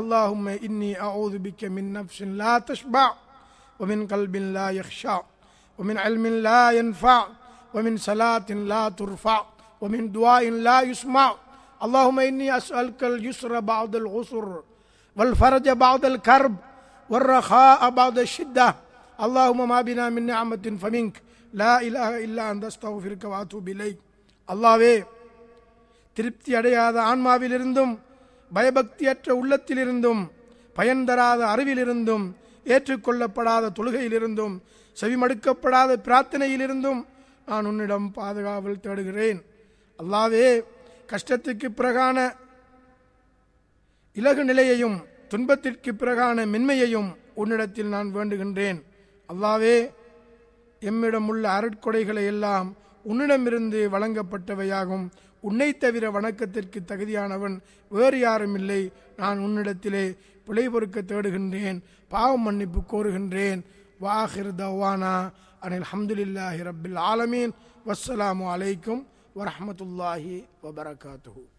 அல்லாஹும் இன்னி அவுது பிக்க மின் நப்சின் லா தஷ்பா ஒமின் கல்பின் லா யக்ஷா ஒமின் அல்மின் லா என்ஃபா ஒமின் சலாத்தின் லா துர்ஃபா ومن دعاء لا يسمع اللهم إني أسألك اليسر بعد العسر والفرج بعد الكرب والرخاء بعد الشدة اللهم ما بنا من نعمة فمنك لا إله إلا أنت أستغفرك وأتوب إليك அல்லாவே திருப்தி அடையாத ஆன்மாவிலிருந்தும் பயபக்தியற்ற உள்ளத்திலிருந்தும் பயன் தராத அறிவிலிருந்தும் ஏற்றுக்கொள்ளப்படாத தொழுகையிலிருந்தும் செவிமடுக்கப்படாத பிரார்த்தனையிலிருந்தும் நான் உன்னிடம் பாதுகாவல் தேடுகிறேன் அல்லாவே கஷ்டத்துக்கு பிறகான இலகு நிலையையும் துன்பத்திற்கு பிறகான மென்மையையும் உன்னிடத்தில் நான் வேண்டுகின்றேன் அல்லாவே எம்மிடம் உள்ள அருட்கொடைகளை எல்லாம் உன்னிடமிருந்து வழங்கப்பட்டவையாகும் உன்னை தவிர வணக்கத்திற்கு தகுதியானவன் வேறு யாரும் இல்லை நான் உன்னிடத்திலே பிழை பொறுக்க தேடுகின்றேன் பாவம் மன்னிப்பு கோருகின்றேன் வாஹிர் தவானா அனில் ஹம்துலில்லாஹி ரபில் ஆலமீன் வஸ்ஸலாமு அலைக்கும் ورحمة الله وبركاته